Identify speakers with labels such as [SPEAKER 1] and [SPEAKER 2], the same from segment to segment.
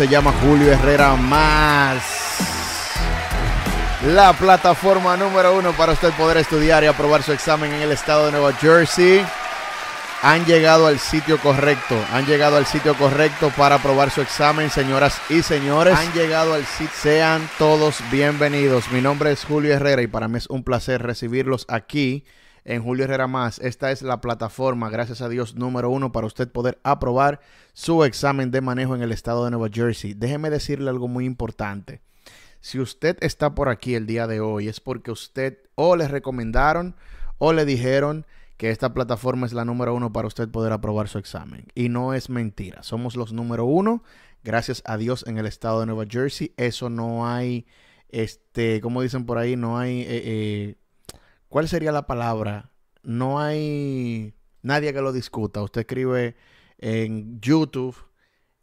[SPEAKER 1] se llama Julio Herrera Más. La plataforma número uno para usted poder estudiar y aprobar su examen en el estado de Nueva Jersey. Han llegado al sitio correcto. Han llegado al sitio correcto para aprobar su examen, señoras y señores. Han llegado al sitio. Sean todos bienvenidos. Mi nombre es Julio Herrera y para mí es un placer recibirlos aquí en Julio Herrera Más. Esta es la plataforma, gracias a Dios, número uno para usted poder aprobar su examen de manejo en el estado de Nueva Jersey. Déjeme decirle algo muy importante. Si usted está por aquí el día de hoy es porque usted o le recomendaron o le dijeron que esta plataforma es la número uno para usted poder aprobar su examen. Y no es mentira, somos los número uno, gracias a Dios, en el estado de Nueva Jersey. Eso no hay, este, como dicen por ahí, no hay eh, eh, ¿Cuál sería la palabra? No hay nadie que lo discuta. Usted escribe en YouTube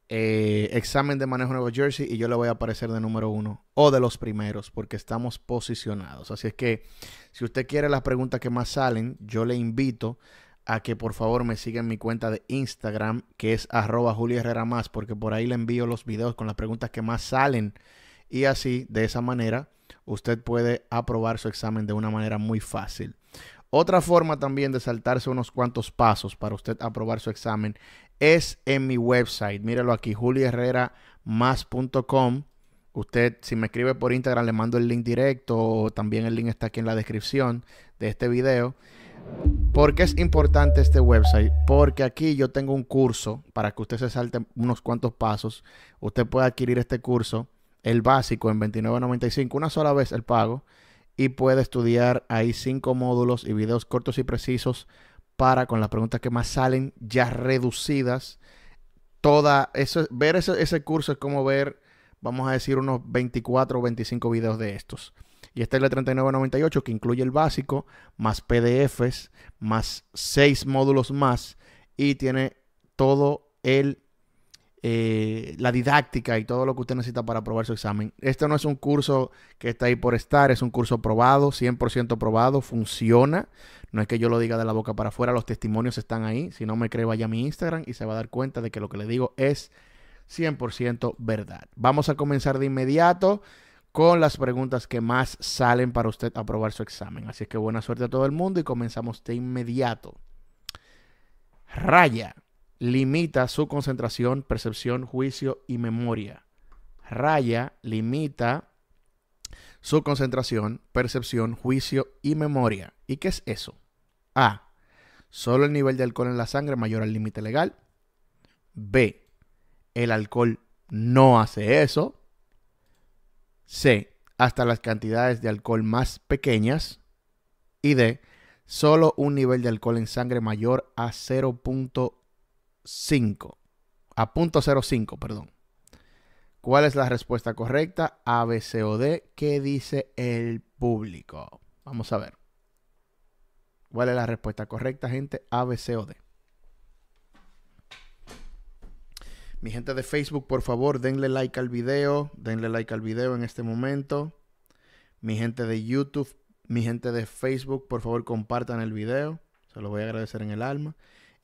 [SPEAKER 1] eh, examen de manejo Nueva Jersey y yo le voy a aparecer de número uno o de los primeros porque estamos posicionados. Así es que si usted quiere las preguntas que más salen, yo le invito a que por favor me siga en mi cuenta de Instagram que es arroba Julio Herrera más porque por ahí le envío los videos con las preguntas que más salen y así de esa manera usted puede aprobar su examen de una manera muy fácil. Otra forma también de saltarse unos cuantos pasos para usted aprobar su examen es en mi website. Míralo aquí, más.com. Usted, si me escribe por Instagram, le mando el link directo o también el link está aquí en la descripción de este video. ¿Por qué es importante este website? Porque aquí yo tengo un curso para que usted se salte unos cuantos pasos. Usted puede adquirir este curso el básico en 29.95 una sola vez el pago y puede estudiar ahí cinco módulos y videos cortos y precisos para con las preguntas que más salen ya reducidas. Toda eso, ver ese, ese curso es como ver, vamos a decir, unos 24 o 25 videos de estos. Y este es el 3998 que incluye el básico, más PDFs, más seis módulos más y tiene todo el eh, la didáctica y todo lo que usted necesita para aprobar su examen. Este no es un curso que está ahí por estar, es un curso probado, 100% probado, funciona. No es que yo lo diga de la boca para afuera, los testimonios están ahí. Si no me cree, vaya a mi Instagram y se va a dar cuenta de que lo que le digo es 100% verdad. Vamos a comenzar de inmediato con las preguntas que más salen para usted aprobar su examen. Así que buena suerte a todo el mundo y comenzamos de inmediato. Raya limita su concentración, percepción, juicio y memoria. Raya limita su concentración, percepción, juicio y memoria. ¿Y qué es eso? A. Solo el nivel de alcohol en la sangre mayor al límite legal. B. El alcohol no hace eso. C. Hasta las cantidades de alcohol más pequeñas. Y D. Solo un nivel de alcohol en sangre mayor a 0.1 5 A punto 0.5, perdón. ¿Cuál es la respuesta correcta? A, B, C o D. ¿Qué dice el público? Vamos a ver. ¿Cuál es la respuesta correcta, gente? A, B, C o D. Mi gente de Facebook, por favor, denle like al video. Denle like al video en este momento. Mi gente de YouTube, mi gente de Facebook, por favor, compartan el video. Se lo voy a agradecer en el alma.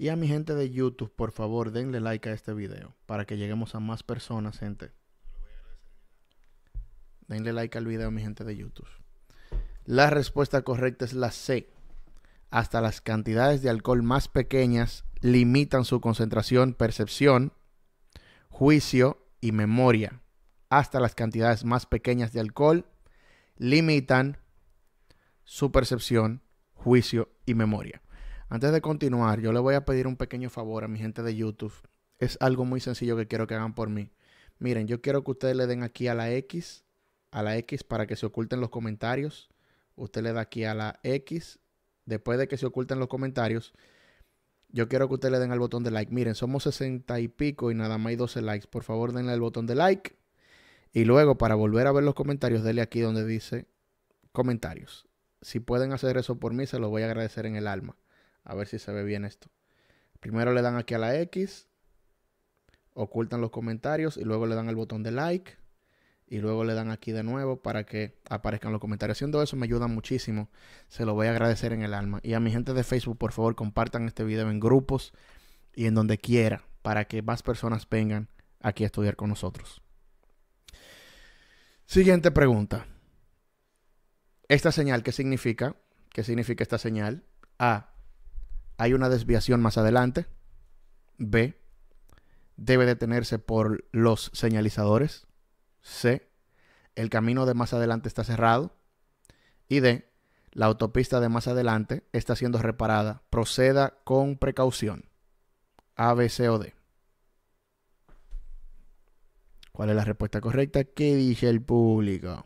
[SPEAKER 1] Y a mi gente de YouTube, por favor, denle like a este video para que lleguemos a más personas, gente. Denle like al video, mi gente de YouTube. La respuesta correcta es la C. Hasta las cantidades de alcohol más pequeñas limitan su concentración, percepción, juicio y memoria. Hasta las cantidades más pequeñas de alcohol limitan su percepción, juicio y memoria. Antes de continuar, yo le voy a pedir un pequeño favor a mi gente de YouTube. Es algo muy sencillo que quiero que hagan por mí. Miren, yo quiero que ustedes le den aquí a la X, a la X para que se oculten los comentarios. Usted le da aquí a la X. Después de que se oculten los comentarios, yo quiero que ustedes le den al botón de like. Miren, somos sesenta y pico y nada más hay 12 likes. Por favor, denle al botón de like. Y luego, para volver a ver los comentarios, denle aquí donde dice comentarios. Si pueden hacer eso por mí, se los voy a agradecer en el alma. A ver si se ve bien esto. Primero le dan aquí a la X, ocultan los comentarios y luego le dan el botón de like y luego le dan aquí de nuevo para que aparezcan los comentarios. Haciendo eso me ayuda muchísimo. Se lo voy a agradecer en el alma. Y a mi gente de Facebook, por favor, compartan este video en grupos y en donde quiera para que más personas vengan aquí a estudiar con nosotros. Siguiente pregunta. Esta señal, ¿qué significa? ¿Qué significa esta señal? A hay una desviación más adelante. B, debe detenerse por los señalizadores. C, el camino de más adelante está cerrado. Y D, la autopista de más adelante está siendo reparada. Proceda con precaución. A, B, C o D. ¿Cuál es la respuesta correcta? ¿Qué dice el público?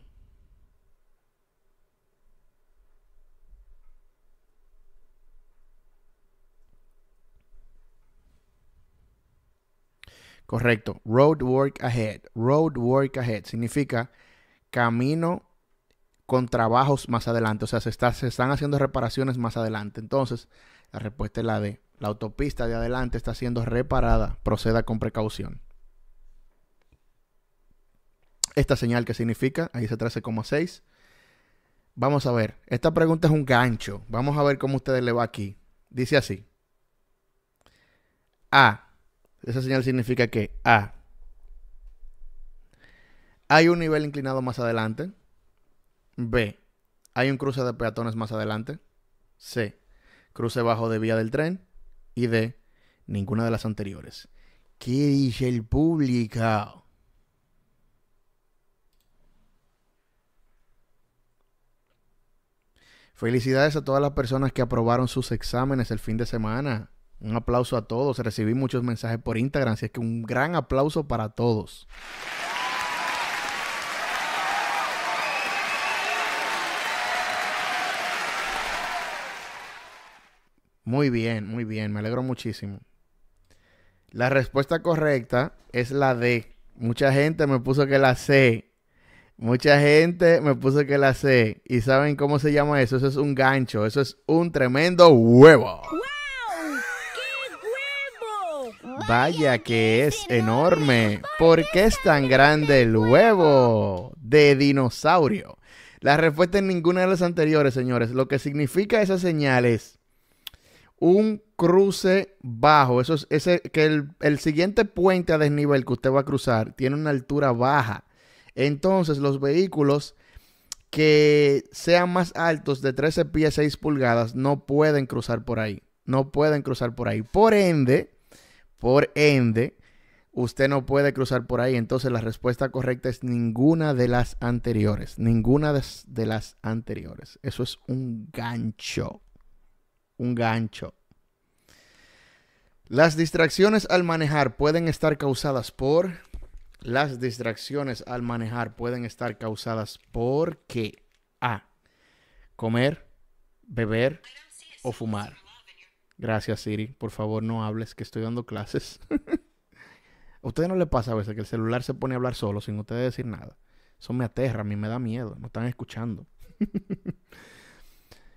[SPEAKER 1] Correcto. Road work ahead. Road work ahead significa camino con trabajos más adelante. O sea, se, están haciendo reparaciones más adelante. Entonces, la respuesta es la D. La autopista de adelante está siendo reparada. Proceda con precaución. Esta señal que significa, ahí se como 6. Vamos a ver, esta pregunta es un gancho. Vamos a ver cómo ustedes le va aquí. Dice así. A. Esa señal significa que A. Hay un nivel inclinado más adelante. B. Hay un cruce de peatones más adelante. C. Cruce bajo de vía del tren. Y D. Ninguna de las anteriores. ¿Qué dice el público? Felicidades a todas las personas que aprobaron sus exámenes el fin de semana. Un aplauso a todos. Recibí muchos mensajes por Instagram, así es que un gran aplauso para todos. Muy bien, muy bien, me alegro muchísimo. La respuesta correcta es la D. Mucha gente me puso que la C. Mucha gente me puso que la C. ¿Y saben cómo se llama eso? Eso es un gancho, eso es un tremendo huevo. Vaya que es enorme. ¿Por qué es tan grande el huevo de dinosaurio? La respuesta en ninguna de las anteriores, señores. Lo que significa esa señal es un cruce bajo. Eso es que el, el siguiente puente a desnivel que usted va a cruzar tiene una altura baja. Entonces, los vehículos que sean más altos de 13 pies 6 pulgadas no pueden cruzar por ahí. No pueden cruzar por ahí. Por ende, por ende, usted no puede cruzar por ahí. Entonces la respuesta correcta es ninguna de las anteriores. Ninguna de las anteriores. Eso es un gancho. Un gancho. Las distracciones al manejar pueden estar causadas por... Las distracciones al manejar pueden estar causadas por qué? A. Comer, beber o fumar. Gracias, Siri. Por favor, no hables, que estoy dando clases. a ustedes no le pasa a veces que el celular se pone a hablar solo sin ustedes decir nada. Eso me aterra, a mí me da miedo. No están escuchando.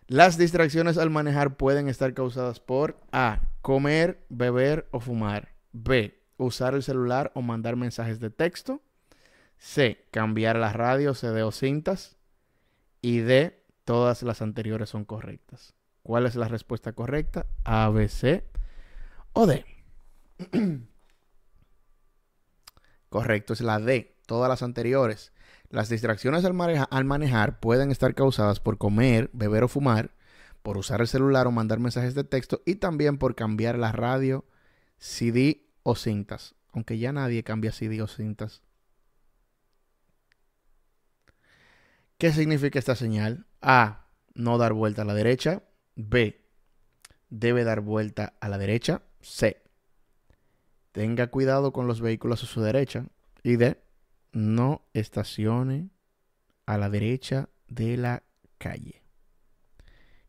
[SPEAKER 1] Las distracciones al manejar pueden estar causadas por A. Comer, beber o fumar. B. Usar el celular o mandar mensajes de texto. C. Cambiar la radio, CD o cintas. Y D. Todas las anteriores son correctas. ¿Cuál es la respuesta correcta? A, B, C o D. Correcto, es la D. Todas las anteriores. Las distracciones al, manejar pueden estar causadas por comer, beber o fumar, por usar el celular o mandar mensajes de texto y también por cambiar la radio, CD o cintas. Aunque ya nadie cambia CD o cintas. ¿Qué significa esta señal? A. No dar vuelta a la derecha. B. Debe dar vuelta a la derecha. C. Tenga cuidado con los vehículos a su derecha. Y D. No estacione a la derecha de la calle.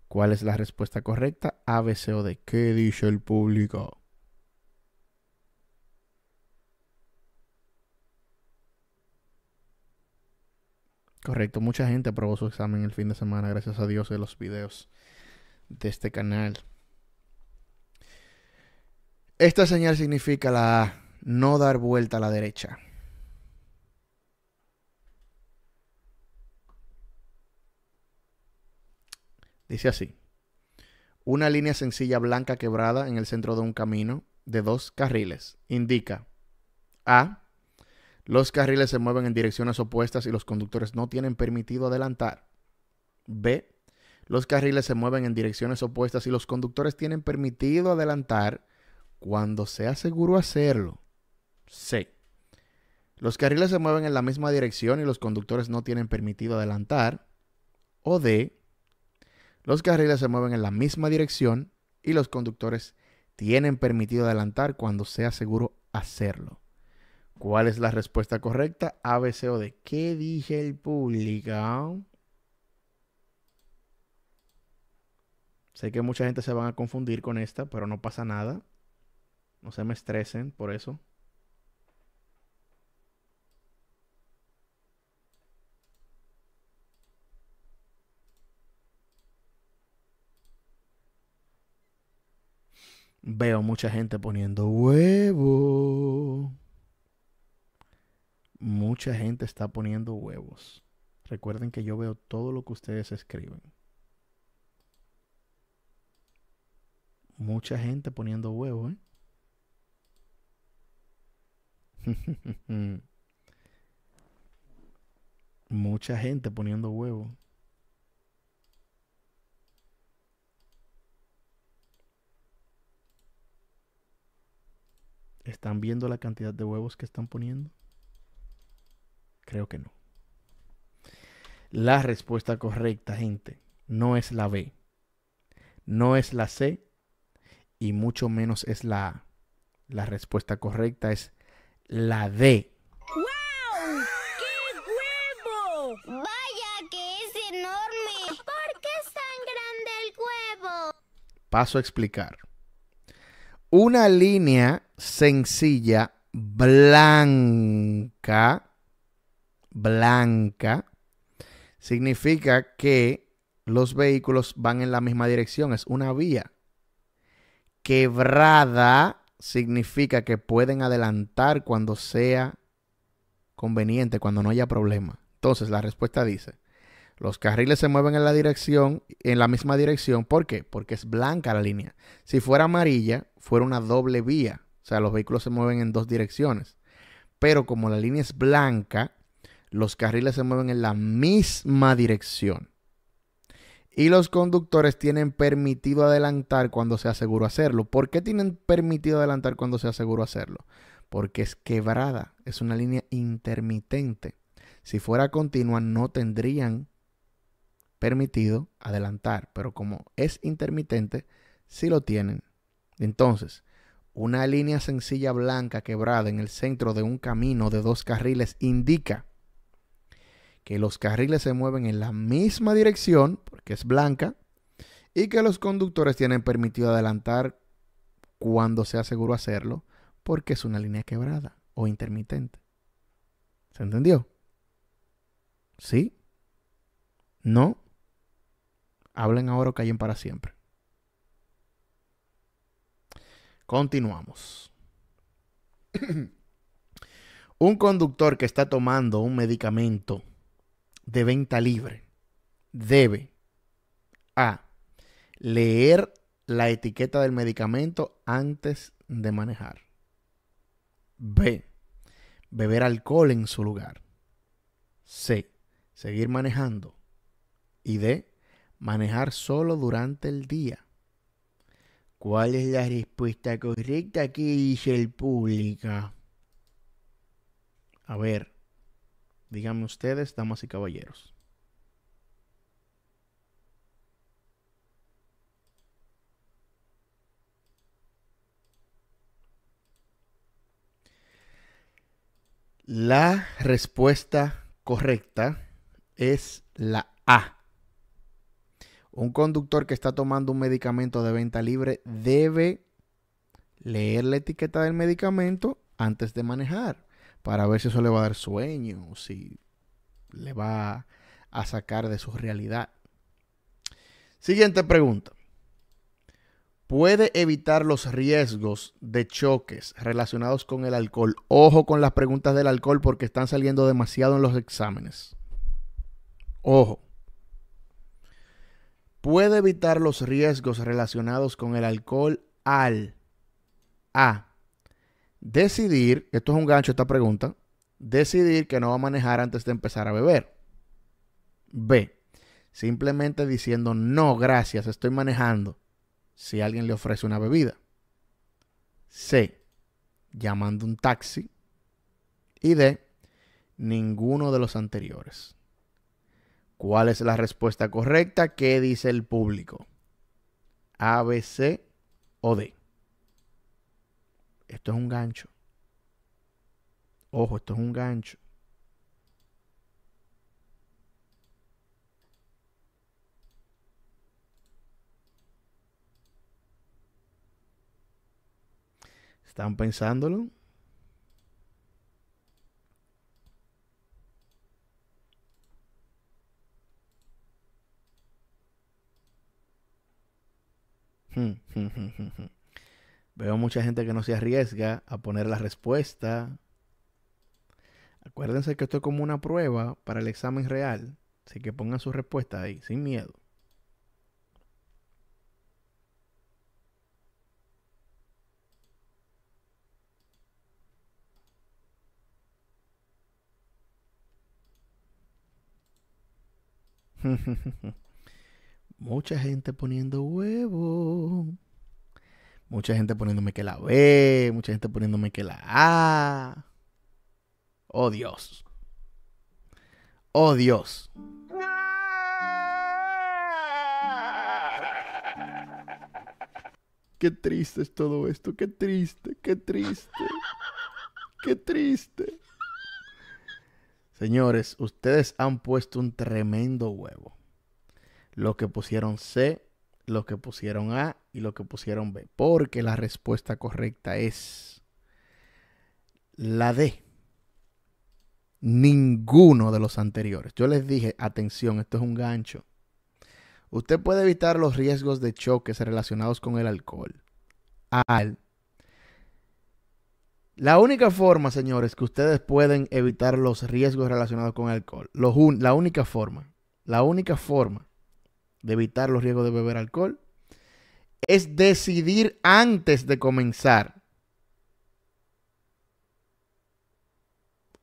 [SPEAKER 1] ¿Cuál es la respuesta correcta? A, B, C o D. ¿Qué dice el público? Correcto, mucha gente aprobó su examen el fin de semana, gracias a Dios de los videos de este canal. Esta señal significa la no dar vuelta a la derecha. Dice así. Una línea sencilla blanca quebrada en el centro de un camino de dos carriles indica A. Los carriles se mueven en direcciones opuestas y los conductores no tienen permitido adelantar. B. Los carriles se mueven en direcciones opuestas y los conductores tienen permitido adelantar cuando sea seguro hacerlo. C. Los carriles se mueven en la misma dirección y los conductores no tienen permitido adelantar. O D. Los carriles se mueven en la misma dirección y los conductores tienen permitido adelantar cuando sea seguro hacerlo. ¿Cuál es la respuesta correcta? A, B, C o D. ¿Qué dije el público? Sé que mucha gente se van a confundir con esta, pero no pasa nada. No se me estresen por eso. Veo mucha gente poniendo huevo. Mucha gente está poniendo huevos. Recuerden que yo veo todo lo que ustedes escriben. Mucha gente poniendo huevo ¿eh? Mucha gente poniendo huevo ¿Están viendo la cantidad de huevos que están poniendo? Creo que no. La respuesta correcta, gente, no es la B, no es la C y mucho menos es la, la respuesta correcta, es la D. ¡Wow! ¡Qué huevo! ¡Vaya que es enorme! ¿Por qué es tan grande el huevo? Paso a explicar. Una línea sencilla, blanca, blanca, significa que los vehículos van en la misma dirección, es una vía. Quebrada significa que pueden adelantar cuando sea conveniente, cuando no haya problema. Entonces la respuesta dice, los carriles se mueven en la dirección, en la misma dirección. ¿Por qué? Porque es blanca la línea. Si fuera amarilla, fuera una doble vía. O sea, los vehículos se mueven en dos direcciones. Pero como la línea es blanca, los carriles se mueven en la misma dirección y los conductores tienen permitido adelantar cuando sea seguro hacerlo. ¿Por qué tienen permitido adelantar cuando sea seguro hacerlo? Porque es quebrada, es una línea intermitente. Si fuera continua no tendrían permitido adelantar, pero como es intermitente, sí lo tienen. Entonces, una línea sencilla blanca quebrada en el centro de un camino de dos carriles indica que los carriles se mueven en la misma dirección, porque es blanca, y que los conductores tienen permitido adelantar cuando sea seguro hacerlo, porque es una línea quebrada o intermitente. ¿Se entendió? ¿Sí? ¿No? Hablen ahora o callen para siempre. Continuamos. un conductor que está tomando un medicamento de venta libre debe a leer la etiqueta del medicamento antes de manejar. B. Beber alcohol en su lugar. C. Seguir manejando. Y D. Manejar solo durante el día. ¿Cuál es la respuesta correcta que dice el público? A ver, Díganme ustedes, damas y caballeros. La respuesta correcta es la A. Un conductor que está tomando un medicamento de venta libre debe leer la etiqueta del medicamento antes de manejar para ver si eso le va a dar sueño, o si le va a sacar de su realidad. Siguiente pregunta. ¿Puede evitar los riesgos de choques relacionados con el alcohol? Ojo con las preguntas del alcohol porque están saliendo demasiado en los exámenes. Ojo. ¿Puede evitar los riesgos relacionados con el alcohol al A decidir, esto es un gancho esta pregunta, decidir que no va a manejar antes de empezar a beber. B, simplemente diciendo no, gracias, estoy manejando si alguien le ofrece una bebida. C, llamando un taxi. Y D, ninguno de los anteriores. ¿Cuál es la respuesta correcta? ¿Qué dice el público? A, B, C o D. Esto es un gancho. Ojo, esto es un gancho. ¿Están pensándolo? Hmm, hmm, hmm, hmm, hmm. Veo mucha gente que no se arriesga a poner la respuesta. Acuérdense que esto es como una prueba para el examen real. Así que pongan su respuesta ahí, sin miedo. Mucha gente poniendo huevo. Mucha gente poniéndome que la B, mucha gente poniéndome que la A. Oh Dios. Oh Dios. Qué triste es todo esto, qué triste, qué triste, qué triste. Señores, ustedes han puesto un tremendo huevo. Lo que pusieron C, los que pusieron A y lo que pusieron B. Porque la respuesta correcta es la D. Ninguno de los anteriores. Yo les dije, atención, esto es un gancho. Usted puede evitar los riesgos de choques relacionados con el alcohol. Al. La única forma, señores, que ustedes pueden evitar los riesgos relacionados con el alcohol. la única forma. La única forma de evitar los riesgos de beber alcohol, es decidir antes de comenzar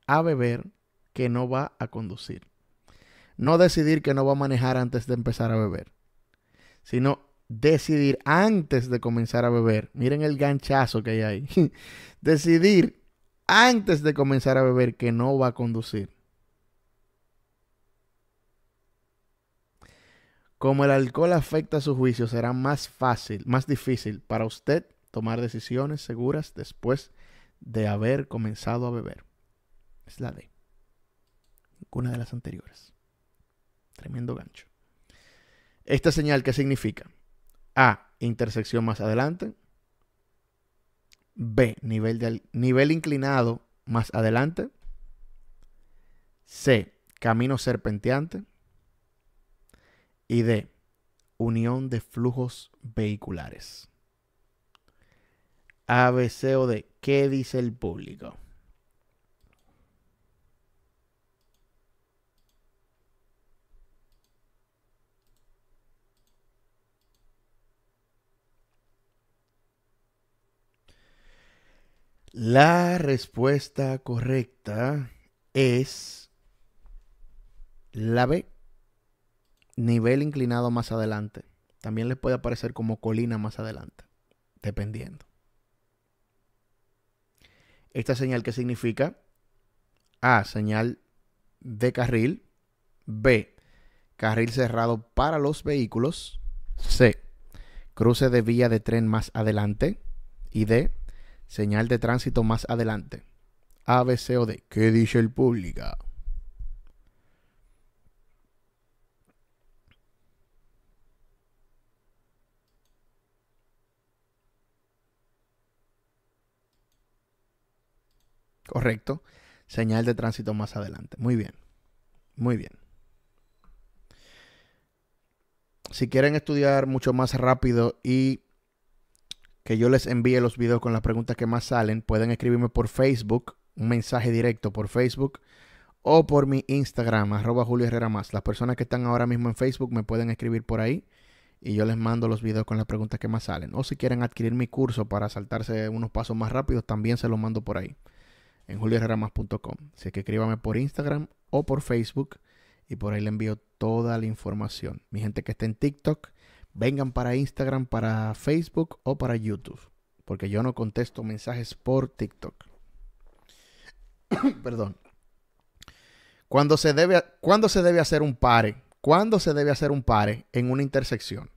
[SPEAKER 1] a beber que no va a conducir. No decidir que no va a manejar antes de empezar a beber, sino decidir antes de comenzar a beber. Miren el ganchazo que hay ahí. decidir antes de comenzar a beber que no va a conducir. Como el alcohol afecta a su juicio, será más fácil, más difícil para usted tomar decisiones seguras después de haber comenzado a beber. Es la D. Ninguna de las anteriores. Tremendo gancho. Esta señal, ¿qué significa? A. Intersección más adelante. B. Nivel, nivel inclinado más adelante. C. Camino serpenteante y D. Unión de flujos vehiculares. A, o De ¿Qué dice el público? La respuesta correcta es la B nivel inclinado más adelante. También les puede aparecer como colina más adelante, dependiendo. Esta señal ¿qué significa A, señal de carril, B, carril cerrado para los vehículos, C, cruce de vía de tren más adelante y D, señal de tránsito más adelante. A, B, C o D. ¿Qué dice el público? Correcto. Señal de tránsito más adelante. Muy bien. Muy bien. Si quieren estudiar mucho más rápido y que yo les envíe los videos con las preguntas que más salen, pueden escribirme por Facebook, un mensaje directo por Facebook o por mi Instagram, arroba Julio Herrera Más. Las personas que están ahora mismo en Facebook me pueden escribir por ahí y yo les mando los videos con las preguntas que más salen. O si quieren adquirir mi curso para saltarse unos pasos más rápidos, también se los mando por ahí en julioherramas.com. Así que escríbame por Instagram o por Facebook y por ahí le envío toda la información. Mi gente que está en TikTok, vengan para Instagram, para Facebook o para YouTube, porque yo no contesto mensajes por TikTok. Perdón. Cuando se debe, ¿Cuándo se debe hacer un pare? ¿Cuándo se debe hacer un pare en una intersección?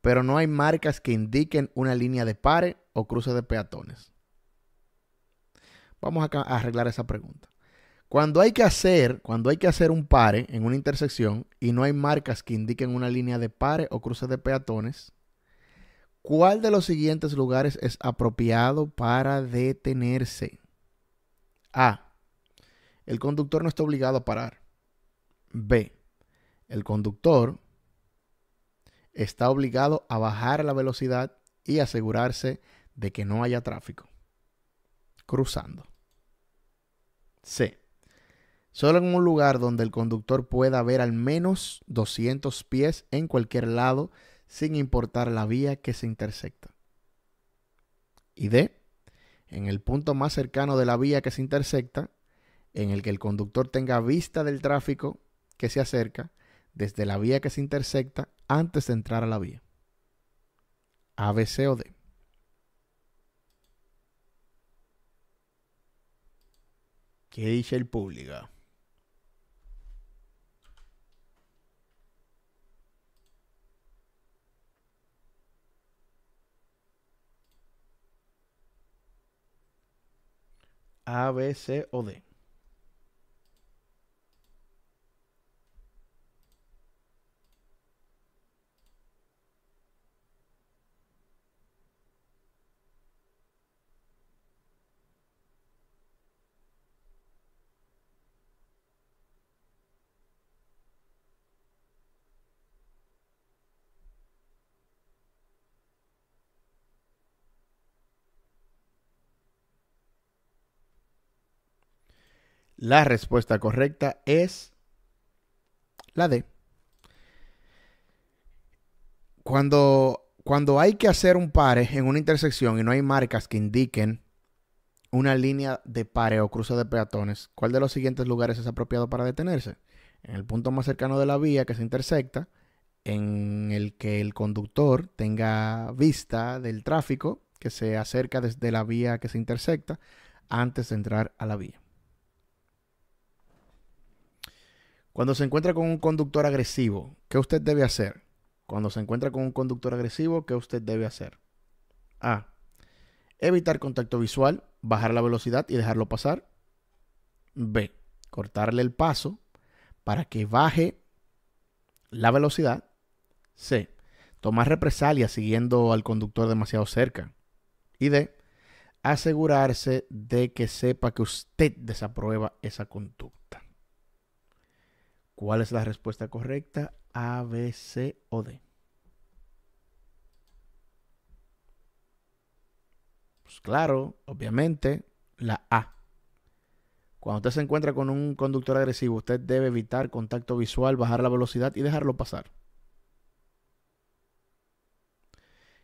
[SPEAKER 1] Pero no hay marcas que indiquen una línea de pare o cruce de peatones. Vamos a, arreglar esa pregunta. Cuando hay que hacer, cuando hay que hacer un pare en una intersección y no hay marcas que indiquen una línea de pare o cruce de peatones, ¿cuál de los siguientes lugares es apropiado para detenerse? A. El conductor no está obligado a parar. B. El conductor está obligado a bajar la velocidad y asegurarse de que no haya tráfico cruzando. C. Solo en un lugar donde el conductor pueda ver al menos 200 pies en cualquier lado sin importar la vía que se intersecta. Y D. En el punto más cercano de la vía que se intersecta, en el que el conductor tenga vista del tráfico que se acerca desde la vía que se intersecta antes de entrar a la vía. A, B, C o D. ¿Qué dice el público? A, B, C o D. La respuesta correcta es la D. Cuando, cuando hay que hacer un pare en una intersección y no hay marcas que indiquen una línea de pare o cruce de peatones, ¿cuál de los siguientes lugares es apropiado para detenerse? En el punto más cercano de la vía que se intersecta, en el que el conductor tenga vista del tráfico que se acerca desde la vía que se intersecta antes de entrar a la vía. Cuando se encuentra con un conductor agresivo, ¿qué usted debe hacer? Cuando se encuentra con un conductor agresivo, ¿qué usted debe hacer? A. Evitar contacto visual, bajar la velocidad y dejarlo pasar. B. Cortarle el paso para que baje la velocidad. C. Tomar represalias siguiendo al conductor demasiado cerca. Y D. Asegurarse de que sepa que usted desaprueba esa conducta. ¿Cuál es la respuesta correcta? A, B, C o D. Pues claro, obviamente, la A. Cuando usted se encuentra con un conductor agresivo, usted debe evitar contacto visual, bajar la velocidad y dejarlo pasar.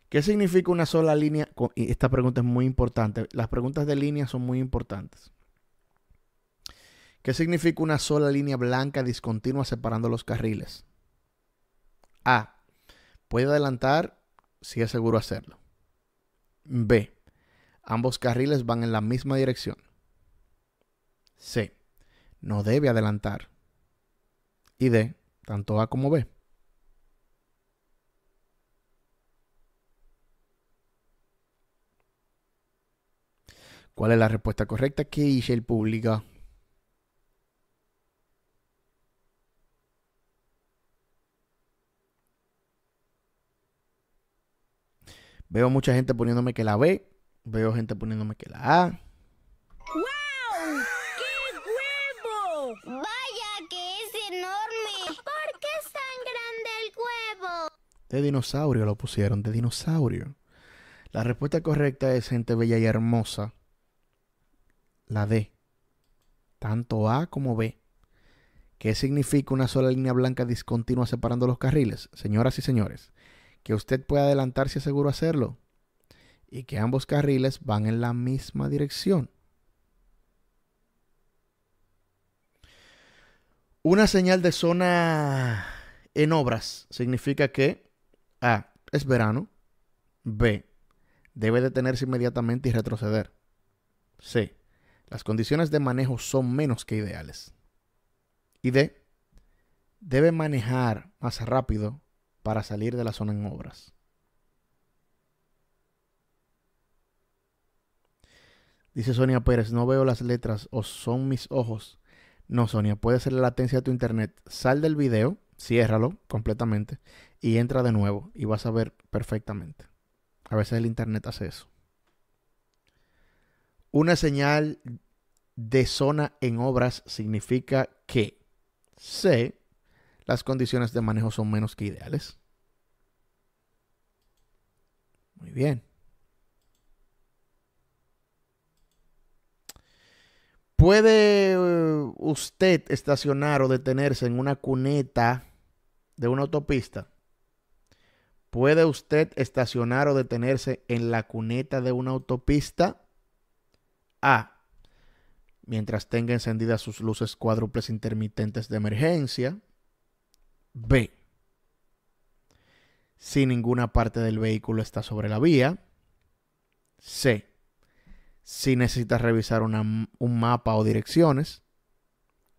[SPEAKER 1] ¿Qué significa una sola línea? Esta pregunta es muy importante. Las preguntas de línea son muy importantes. ¿Qué significa una sola línea blanca discontinua separando los carriles? A. Puede adelantar si es seguro hacerlo. B. Ambos carriles van en la misma dirección. C. No debe adelantar. Y D. Tanto A como B. ¿Cuál es la respuesta correcta que el publica? Veo mucha gente poniéndome que la B. Veo gente poniéndome que la A. ¡Wow! ¡Qué huevo! ¡Vaya que es enorme! ¿Por qué es tan grande el huevo? De dinosaurio lo pusieron, de dinosaurio. La respuesta correcta es gente bella y hermosa. La D. Tanto A como B. ¿Qué significa una sola línea blanca discontinua separando los carriles? Señoras y señores, que usted pueda adelantarse es seguro hacerlo y que ambos carriles van en la misma dirección. Una señal de zona en obras significa que A. Es verano. B. Debe detenerse inmediatamente y retroceder. C. Las condiciones de manejo son menos que ideales. Y D. Debe manejar más rápido para salir de la zona en obras. Dice Sonia Pérez, no veo las letras o son mis ojos. No, Sonia, puede ser la latencia de tu internet. Sal del video, ciérralo completamente y entra de nuevo y vas a ver perfectamente. A veces el internet hace eso. Una señal de zona en obras significa que C las condiciones de manejo son menos que ideales. Muy bien. ¿Puede eh, usted estacionar o detenerse en una cuneta de una autopista? ¿Puede usted estacionar o detenerse en la cuneta de una autopista? A. Mientras tenga encendidas sus luces cuádruples intermitentes de emergencia. B. Si ninguna parte del vehículo está sobre la vía. C. Si necesitas revisar un mapa o direcciones.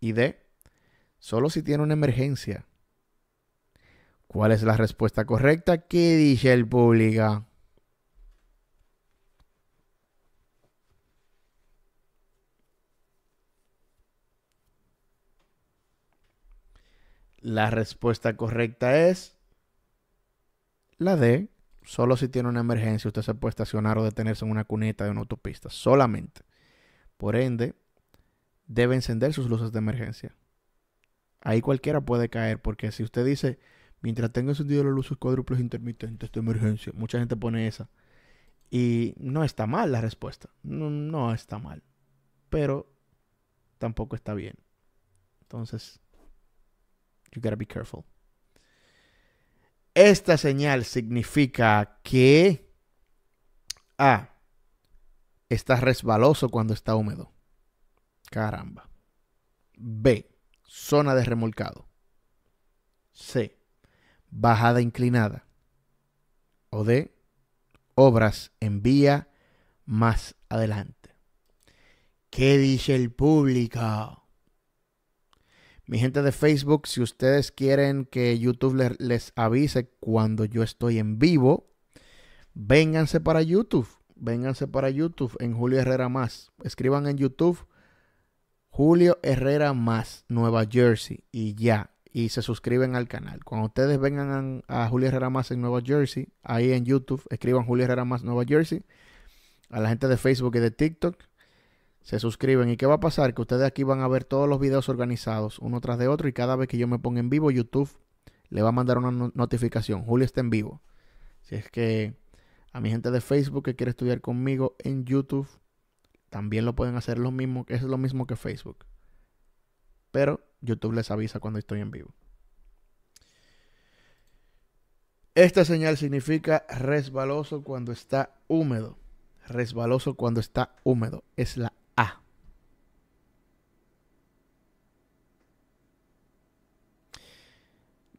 [SPEAKER 1] Y D. Solo si tiene una emergencia. ¿Cuál es la respuesta correcta? ¿Qué dice el público? La respuesta correcta es la D. Solo si tiene una emergencia usted se puede estacionar o detenerse en una cuneta de una autopista. Solamente. Por ende, debe encender sus luces de emergencia. Ahí cualquiera puede caer porque si usted dice, mientras tenga encendido las luces cuádruples intermitentes de emergencia, mucha gente pone esa. Y no está mal la respuesta. No, no está mal. Pero tampoco está bien. Entonces, You gotta be careful. Esta señal significa que A. Está resbaloso cuando está húmedo. Caramba. B. Zona de remolcado. C. Bajada inclinada. O D. Obras en vía más adelante. ¿Qué dice el público? Mi gente de Facebook, si ustedes quieren que YouTube les, avise cuando yo estoy en vivo, vénganse para YouTube. Vénganse para YouTube en Julio Herrera Más. Escriban en YouTube Julio Herrera Más, Nueva Jersey, y ya. Y se suscriben al canal. Cuando ustedes vengan a Julio Herrera Más en Nueva Jersey, ahí en YouTube, escriban Julio Herrera Más, Nueva Jersey. A la gente de Facebook y de TikTok, se suscriben. ¿Y qué va a pasar? Que ustedes aquí van a ver todos los videos organizados uno tras de otro y cada vez que yo me ponga en vivo, YouTube le va a mandar una notificación. Julio está en vivo. Si es que a mi gente de Facebook que quiere estudiar conmigo en YouTube, también lo pueden hacer lo mismo, que es lo mismo que Facebook. Pero YouTube les avisa cuando estoy en vivo. Esta señal significa resbaloso cuando está húmedo resbaloso cuando está húmedo. Es la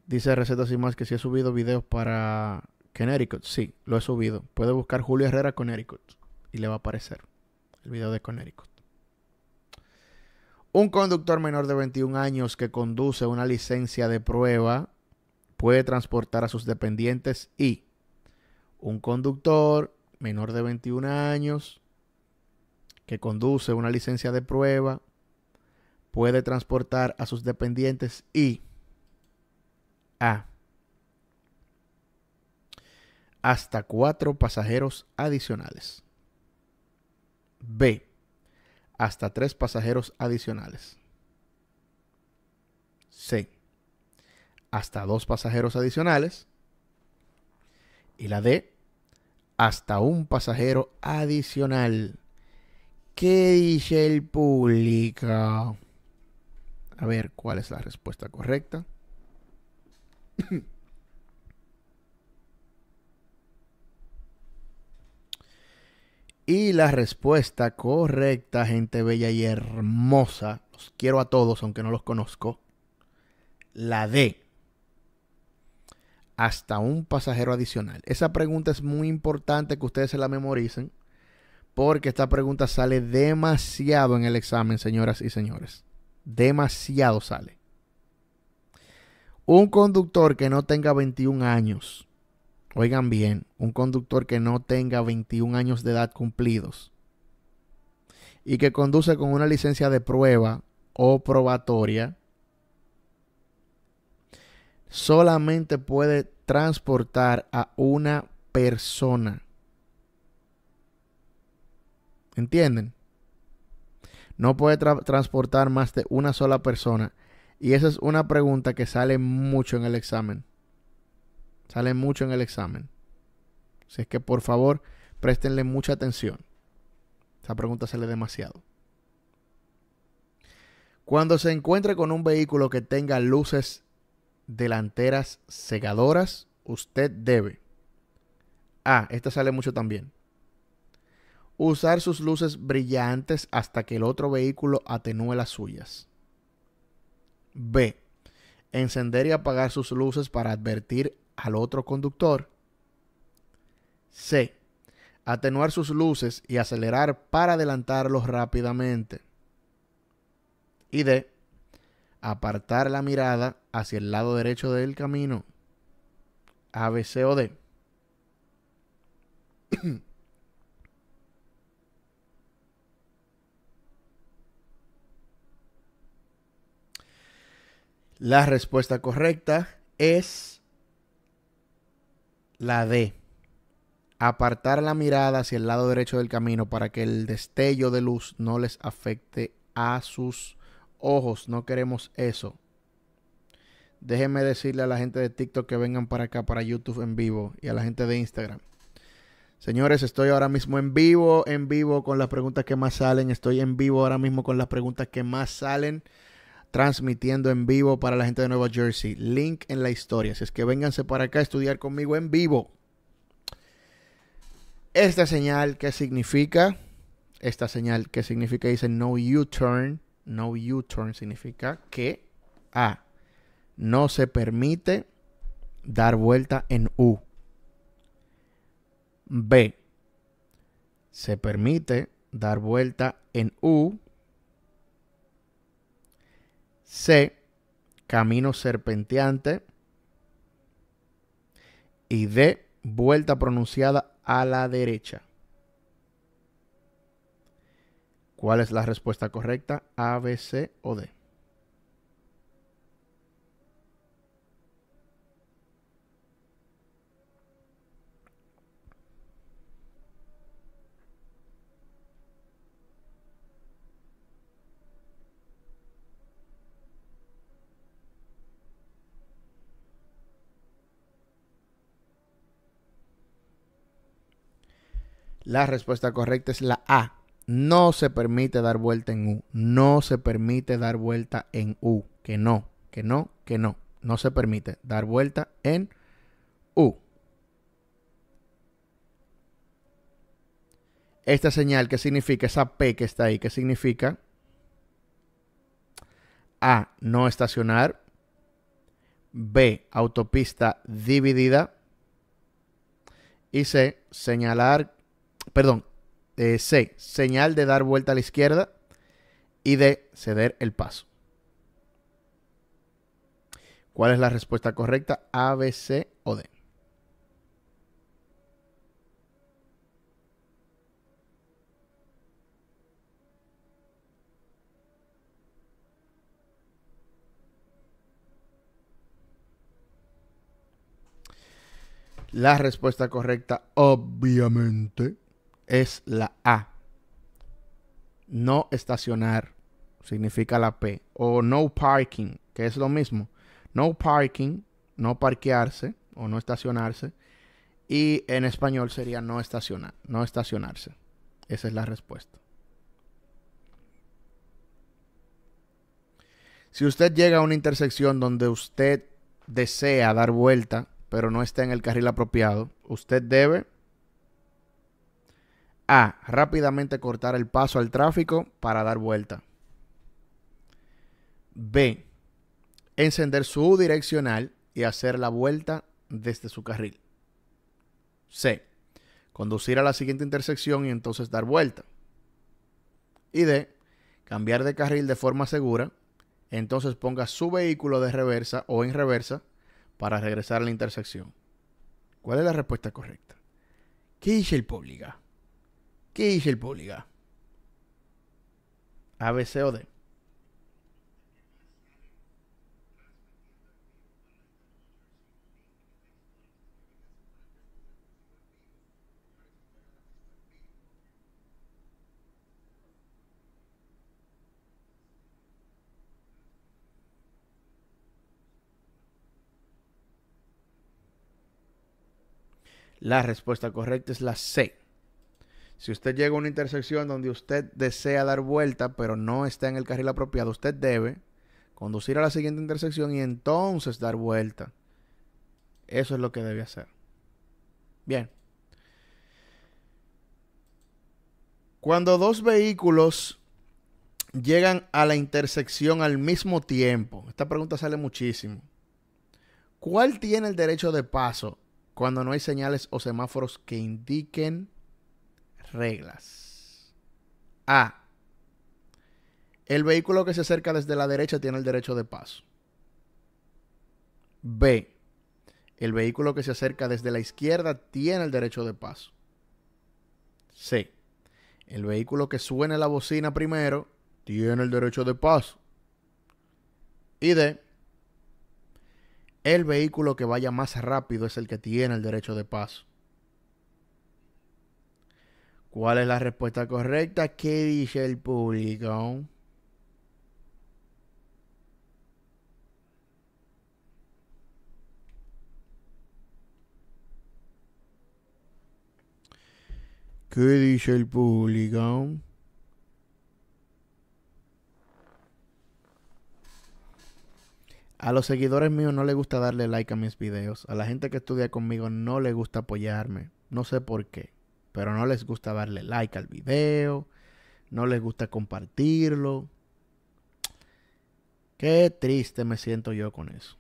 [SPEAKER 1] Dice Recetas y más que si he subido videos para Connecticut. Sí, lo he subido. Puede buscar Julio Herrera Connecticut y le va a aparecer el video de Connecticut. Un conductor menor de 21 años que conduce una licencia de prueba puede transportar a sus dependientes y un conductor menor de 21 años que conduce una licencia de prueba puede transportar a sus dependientes y a hasta cuatro pasajeros adicionales. B. Hasta tres pasajeros adicionales. C. Hasta dos pasajeros adicionales. Y la D. Hasta un pasajero adicional. ¿Qué dice el público? A ver cuál es la respuesta correcta y la respuesta correcta, gente bella y hermosa, los quiero a todos aunque no los conozco, la D. Hasta un pasajero adicional. Esa pregunta es muy importante que ustedes se la memoricen porque esta pregunta sale demasiado en el examen, señoras y señores. Demasiado sale. Un conductor que no tenga 21 años, oigan bien, un conductor que no tenga 21 años de edad cumplidos y que conduce con una licencia de prueba o probatoria, solamente puede transportar a una persona. ¿Entienden? No puede transportar más de una sola persona y esa es una pregunta que sale mucho en el examen. Sale mucho en el examen. Así es que por favor, préstenle mucha atención. Esa pregunta sale demasiado. Cuando se encuentre con un vehículo que tenga luces delanteras cegadoras, usted debe. Ah, esta sale mucho también. Usar sus luces brillantes hasta que el otro vehículo atenúe las suyas. B. Encender y apagar sus luces para advertir al otro conductor. C. Atenuar sus luces y acelerar para adelantarlos rápidamente. Y D. Apartar la mirada hacia el lado derecho del camino. A, B, C o D. La respuesta correcta es la D. Apartar la mirada hacia el lado derecho del camino para que el destello de luz no les afecte a sus ojos. No queremos eso. Déjenme decirle a la gente de TikTok que vengan para acá, para YouTube en vivo y a la gente de Instagram. Señores, estoy ahora mismo en vivo, en vivo con las preguntas que más salen. Estoy en vivo ahora mismo con las preguntas que más salen transmitiendo en vivo para la gente de Nueva Jersey. Link en la historia. Si es que vénganse para acá a estudiar conmigo en vivo. Esta señal, ¿qué significa? Esta señal, ¿qué significa? Dice no U-turn. No U-turn significa que A. No se permite dar vuelta en U. B. Se permite dar vuelta en U C, camino serpenteante. Y D, vuelta pronunciada a la derecha. ¿Cuál es la respuesta correcta? A, B, C o D. La respuesta correcta es la A. No se permite dar vuelta en U. No se permite dar vuelta en U. Que no, que no, que no. No se permite dar vuelta en U. Esta señal, ¿qué significa? Esa P que está ahí, ¿qué significa? A. No estacionar. B. Autopista dividida. Y C. Señalar perdón, eh, C. señal de dar vuelta a la izquierda y de ceder el paso. ¿Cuál es la respuesta correcta? A, B, C o D. La respuesta correcta, obviamente, es la A. No estacionar significa la P. O no parking, que es lo mismo. No parking, no parquearse o no estacionarse. Y en español sería no estacionar, no estacionarse. Esa es la respuesta. Si usted llega a una intersección donde usted desea dar vuelta, pero no está en el carril apropiado, usted debe a. Rápidamente cortar el paso al tráfico para dar vuelta. B. Encender su direccional y hacer la vuelta desde su carril. C. Conducir a la siguiente intersección y entonces dar vuelta. Y D. Cambiar de carril de forma segura. Entonces ponga su vehículo de reversa o en reversa para regresar a la intersección. ¿Cuál es la respuesta correcta? ¿Qué dice el público? ¿Qué dice el público? A, B, C o D. La respuesta correcta es la C. Si usted llega a una intersección donde usted desea dar vuelta, pero no está en el carril apropiado, usted debe conducir a la siguiente intersección y entonces dar vuelta. Eso es lo que debe hacer. Bien. Cuando dos vehículos llegan a la intersección al mismo tiempo, esta pregunta sale muchísimo. ¿Cuál tiene el derecho de paso cuando no hay señales o semáforos que indiquen reglas. A. El vehículo que se acerca desde la derecha tiene el derecho de paso. B. El vehículo que se acerca desde la izquierda tiene el derecho de paso. C. El vehículo que suene la bocina primero tiene el derecho de paso. Y D. El vehículo que vaya más rápido es el que tiene el derecho de paso. ¿Cuál es la respuesta correcta? ¿Qué dice el público? ¿Qué dice el público? A los seguidores míos no les gusta darle like a mis videos. A la gente que estudia conmigo no le gusta apoyarme. No sé por qué pero no les gusta darle like al video, no les gusta compartirlo. Qué triste me siento yo con eso.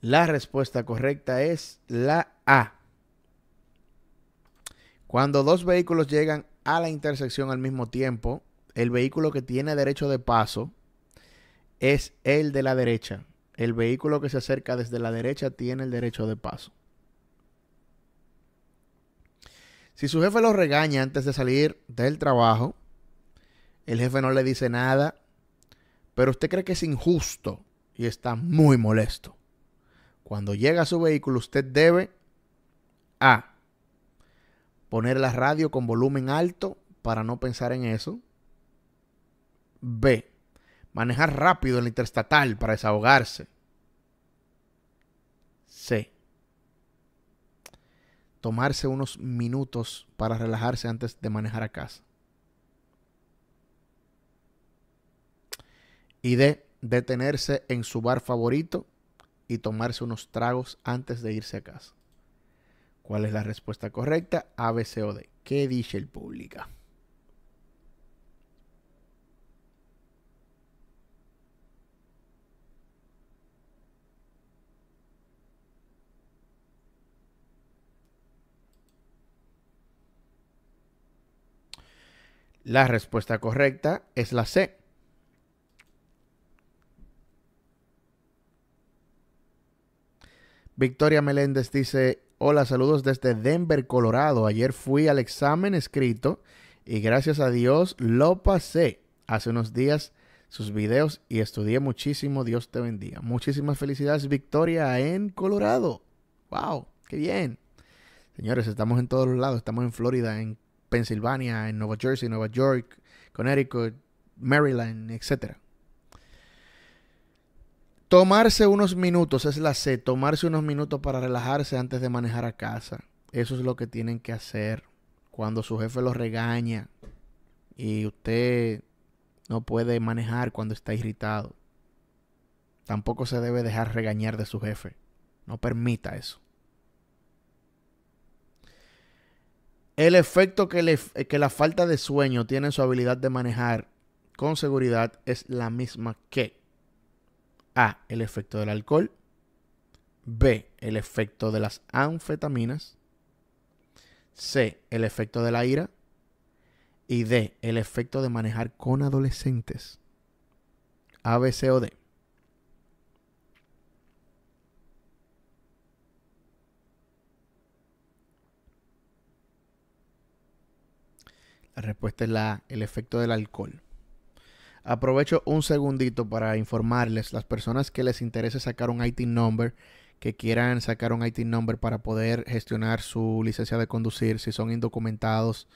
[SPEAKER 1] La respuesta correcta es la A. Cuando dos vehículos llegan a la intersección al mismo tiempo, el vehículo que tiene derecho de paso es el de la derecha. El vehículo que se acerca desde la derecha tiene el derecho de paso. Si su jefe lo regaña antes de salir del trabajo, el jefe no le dice nada, pero usted cree que es injusto y está muy molesto. Cuando llega a su vehículo, usted debe A. Poner la radio con volumen alto para no pensar en eso. B Manejar rápido en la interestatal para desahogarse. C. Tomarse unos minutos para relajarse antes de manejar a casa. Y D. Detenerse en su bar favorito y tomarse unos tragos antes de irse a casa. ¿Cuál es la respuesta correcta? A, B, C o D. ¿Qué dice el público? La respuesta correcta es la C. Victoria Meléndez dice, hola, saludos desde Denver, Colorado. Ayer fui al examen escrito y gracias a Dios lo pasé. Hace unos días sus videos y estudié muchísimo. Dios te bendiga. Muchísimas felicidades, Victoria, en Colorado. ¡Wow! ¡Qué bien! Señores, estamos en todos los lados. Estamos en Florida, en Pensilvania, en Nueva Jersey, Nueva York, Connecticut, Maryland, etc. Tomarse unos minutos, es la C, tomarse unos minutos para relajarse antes de manejar a casa. Eso es lo que tienen que hacer cuando su jefe los regaña y usted no puede manejar cuando está irritado. Tampoco se debe dejar regañar de su jefe. No permita eso. El efecto que, la falta de sueño tiene en su habilidad de manejar con seguridad es la misma que A. El efecto del alcohol. B. El efecto de las anfetaminas. C. El efecto de la ira. Y D. El efecto de manejar con adolescentes. A, B, C o D. respuesta es la, el efecto del alcohol. Aprovecho un segundito para informarles, las personas que les interese sacar un ITIN number, que quieran sacar un ITIN number para poder gestionar su licencia de conducir, si son indocumentados,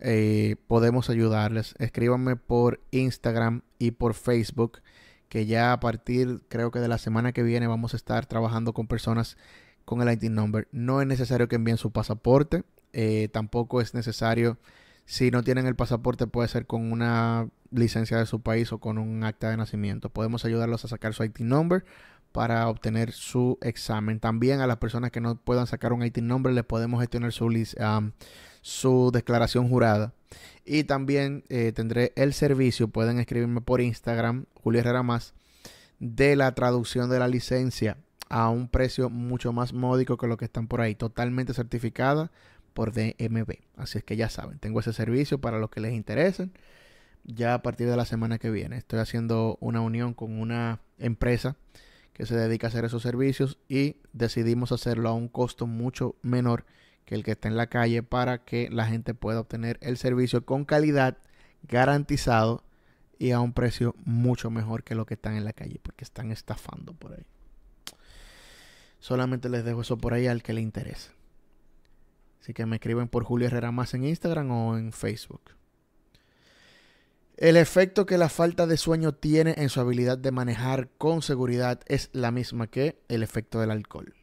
[SPEAKER 1] eh, podemos ayudarles. Escríbanme por Instagram y por Facebook, que ya a partir, creo que de la semana que viene, vamos a estar trabajando con personas con el ITIN number. No es necesario que envíen su pasaporte, eh, tampoco es necesario si no tienen el pasaporte, puede ser con una licencia de su país o con un acta de nacimiento. Podemos ayudarlos a sacar su IT number para obtener su examen. También a las personas que no puedan sacar un IT number, les podemos gestionar su, declaración jurada. Y también eh, tendré el servicio, pueden escribirme por Instagram, Julio Herrera Más, de la traducción de la licencia a un precio mucho más módico que lo que están por ahí, totalmente certificada por DMB. Así es que ya saben, tengo ese servicio para los que les interesen. Ya a partir de la semana que viene estoy haciendo una unión con una empresa que se dedica a hacer esos servicios y decidimos hacerlo a un costo mucho menor que el que está en la calle para que la gente pueda obtener el servicio con calidad garantizado y a un precio mucho mejor que lo que están en la calle porque están estafando por ahí. Solamente les dejo eso por ahí al que le interese. Así que me escriben por Julio Herrera más en Instagram o en Facebook. El efecto que la falta de sueño tiene en su habilidad de manejar con seguridad es la misma que el efecto del alcohol.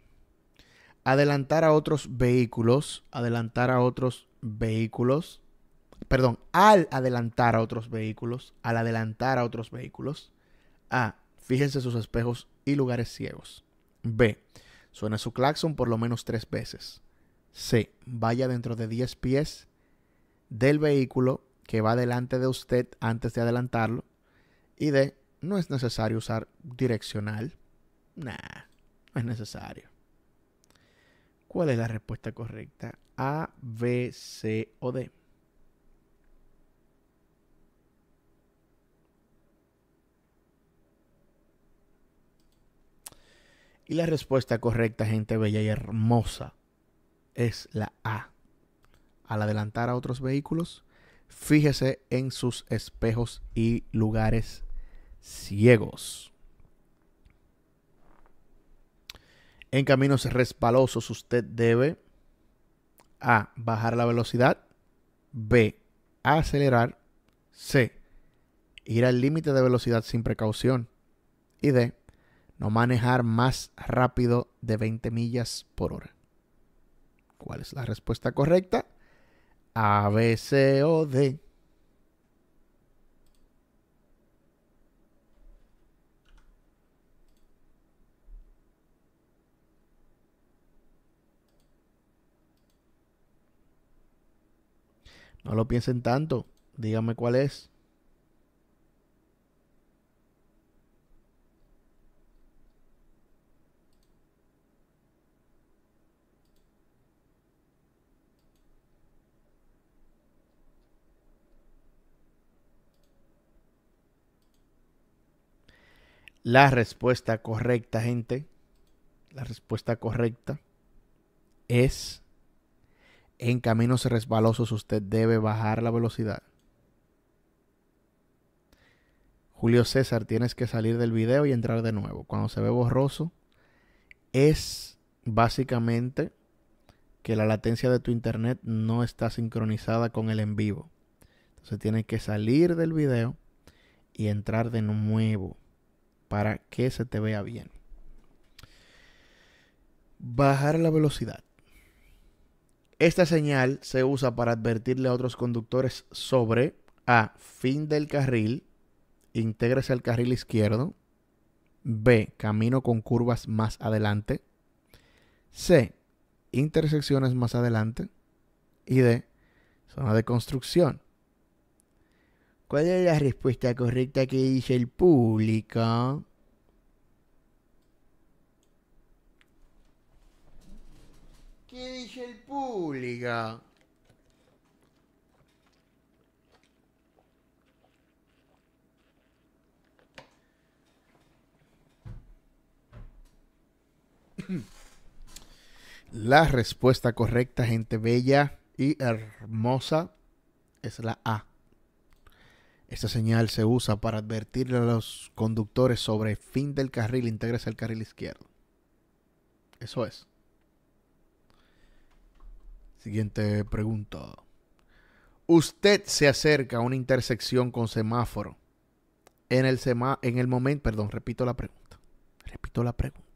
[SPEAKER 1] Adelantar a otros vehículos, adelantar a otros vehículos, perdón, al adelantar a otros vehículos, al adelantar a otros vehículos, A, fíjense sus espejos y lugares ciegos. B, suena su claxon por lo menos tres veces. C. vaya dentro de 10 pies del vehículo que va delante de usted antes de adelantarlo. Y D. no es necesario usar direccional. Nah, no es necesario. ¿Cuál es la respuesta correcta? A, B, C o D. Y la respuesta correcta, gente bella y hermosa, es la A. Al adelantar a otros vehículos, fíjese en sus espejos y lugares ciegos. En caminos respalosos, usted debe A. Bajar la velocidad. B. Acelerar. C. Ir al límite de velocidad sin precaución. Y D. No manejar más rápido de 20 millas por hora. ¿Cuál es la respuesta correcta? A, B, C o D. No lo piensen tanto. Díganme cuál es. La respuesta correcta, gente, la respuesta correcta es en caminos resbalosos usted debe bajar la velocidad. Julio César, tienes que salir del video y entrar de nuevo. Cuando se ve borroso, es básicamente que la latencia de tu internet no está sincronizada con el en vivo. Entonces tienes que salir del video y entrar de nuevo para que se te vea bien. Bajar la velocidad. Esta señal se usa para advertirle a otros conductores sobre A. Fin del carril. Intégrese al carril izquierdo. B. Camino con curvas más adelante. C. Intersecciones más adelante. Y D. Zona de construcción. ¿Cuál es la respuesta correcta que dice el público? ¿Qué dice el público? La respuesta correcta, gente bella y hermosa, es la A. Esta señal se usa para advertirle a los conductores sobre fin del carril, intégrese al carril izquierdo. Eso es. Siguiente pregunta. Usted se acerca a una intersección con semáforo. En el, en el momento, perdón, repito la pregunta. Repito la pregunta.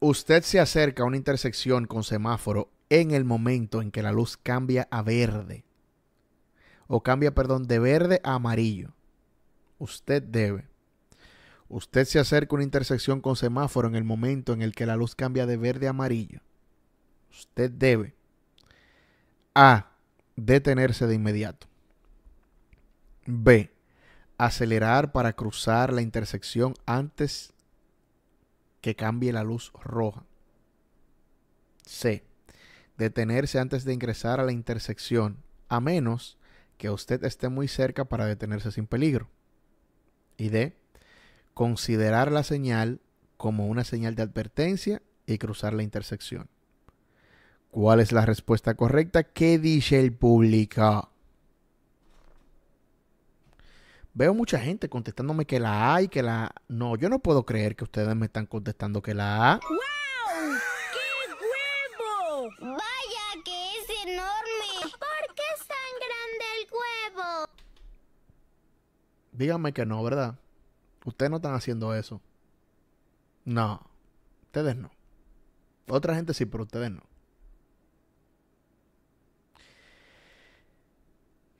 [SPEAKER 1] Usted se acerca a una intersección con semáforo en el momento en que la luz cambia a verde, o cambia, perdón, de verde a amarillo, usted debe. Usted se acerca a una intersección con semáforo en el momento en el que la luz cambia de verde a amarillo. Usted debe A. Detenerse de inmediato. B. Acelerar para cruzar la intersección antes que cambie la luz roja. C detenerse antes de ingresar a la intersección, a menos que usted esté muy cerca para detenerse sin peligro. Y D. Considerar la señal como una señal de advertencia y cruzar la intersección. ¿Cuál es la respuesta correcta? ¿Qué dice el público? Veo mucha gente contestándome que la A y que la A. No, yo no puedo creer que ustedes me están contestando que la A. Díganme que no, ¿verdad? Ustedes no están haciendo eso. No. Ustedes no. Otra gente sí, pero ustedes no.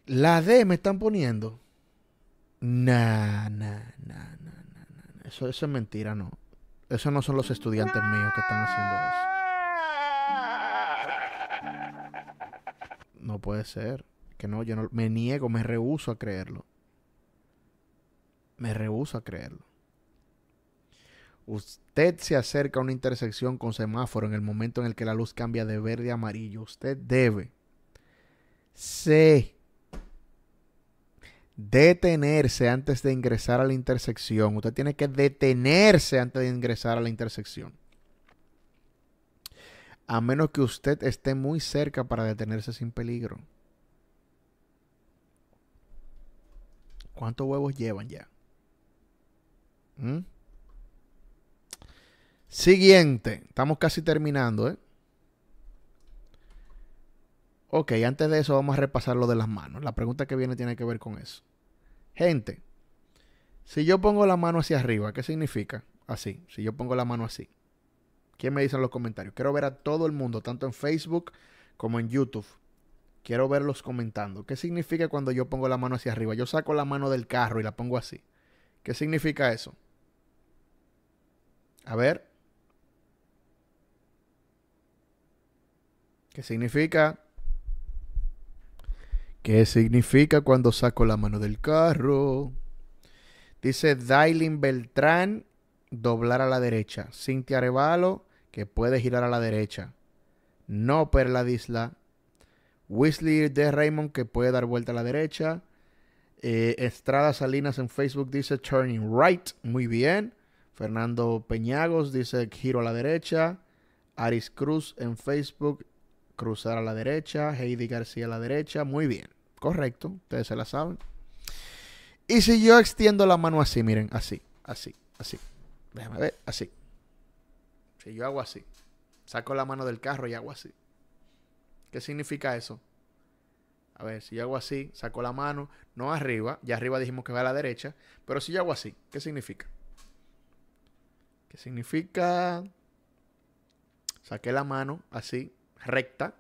[SPEAKER 1] La D me están poniendo. Nah, nah, nah, nah, nah, Eso, eso es mentira, no. Eso no son los estudiantes míos que están haciendo eso. No puede ser. Que no, yo no, me niego, me rehúso a creerlo. Me rehúso a creerlo. Usted se acerca a una intersección con semáforo en el momento en el que la luz cambia de verde a amarillo. Usted debe se detenerse antes de ingresar a la intersección. Usted tiene que detenerse antes de ingresar a la intersección. A menos que usted esté muy cerca para detenerse sin peligro. ¿Cuántos huevos llevan ya? ¿Mm? Siguiente. Estamos casi terminando, ¿eh? Ok, antes de eso vamos a repasar lo de las manos. La pregunta que viene tiene que ver con eso. Gente, si yo pongo la mano hacia arriba, ¿qué significa? Así, si yo pongo la mano así. ¿Quién me dice en los comentarios? Quiero ver a todo el mundo, tanto en Facebook como en YouTube. Quiero verlos comentando. ¿Qué significa cuando yo pongo la mano hacia arriba? Yo saco la mano del carro y la pongo así. ¿Qué significa eso? A ver. ¿Qué significa? ¿Qué significa cuando saco la mano del carro? Dice Dailin Beltrán, doblar a la derecha. Cintia Arevalo, que puede girar a la derecha. No Perla Disla. Weasley de Raymond, que puede dar vuelta a la derecha. Eh, Estrada Salinas en Facebook dice turning right. Muy bien. Fernando Peñagos dice giro a la derecha. Aris Cruz en Facebook, cruzar a la derecha. Heidi García a la derecha. Muy bien, correcto, ustedes se la saben. Y si yo extiendo la mano así, miren, así, así, así. Déjame ver, así. Si yo hago así, saco la mano del carro y hago así. ¿Qué significa eso? A ver, si yo hago así, saco la mano, no arriba, ya arriba dijimos que va a la derecha, pero si yo hago así, ¿qué significa? ¿Qué significa saqué la mano así, recta.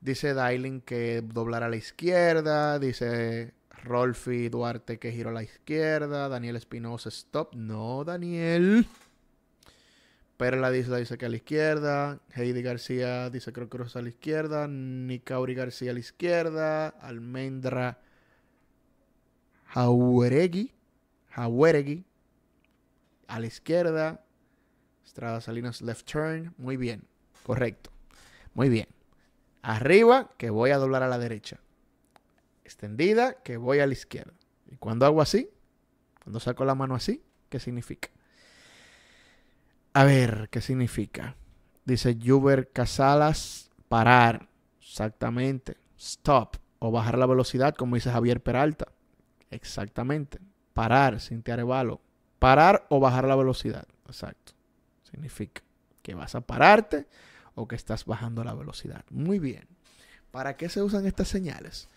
[SPEAKER 1] Dice Dailin que doblará a la izquierda. Dice Rolfi Duarte que giró a la izquierda. Daniel Espinosa, stop. No, Daniel. Perla dice, dice que a la izquierda. Heidi García dice creo que cruz a la izquierda. Nicauri García a la izquierda. Almendra Jaueregui Jaueregui a la izquierda. Estrada Salinas left turn. Muy bien. Correcto. Muy bien. Arriba, que voy a doblar a la derecha. Extendida, que voy a la izquierda. Y cuando hago así, cuando saco la mano así, ¿qué significa? A ver, ¿qué significa? Dice Juber Casalas, parar. Exactamente. Stop. O bajar la velocidad, como dice Javier Peralta. Exactamente. Parar, Cintia Arevalo. Parar o bajar la velocidad. Exacto. Significa que vas a pararte o que estás bajando la velocidad. Muy bien. ¿Para qué se usan estas señales?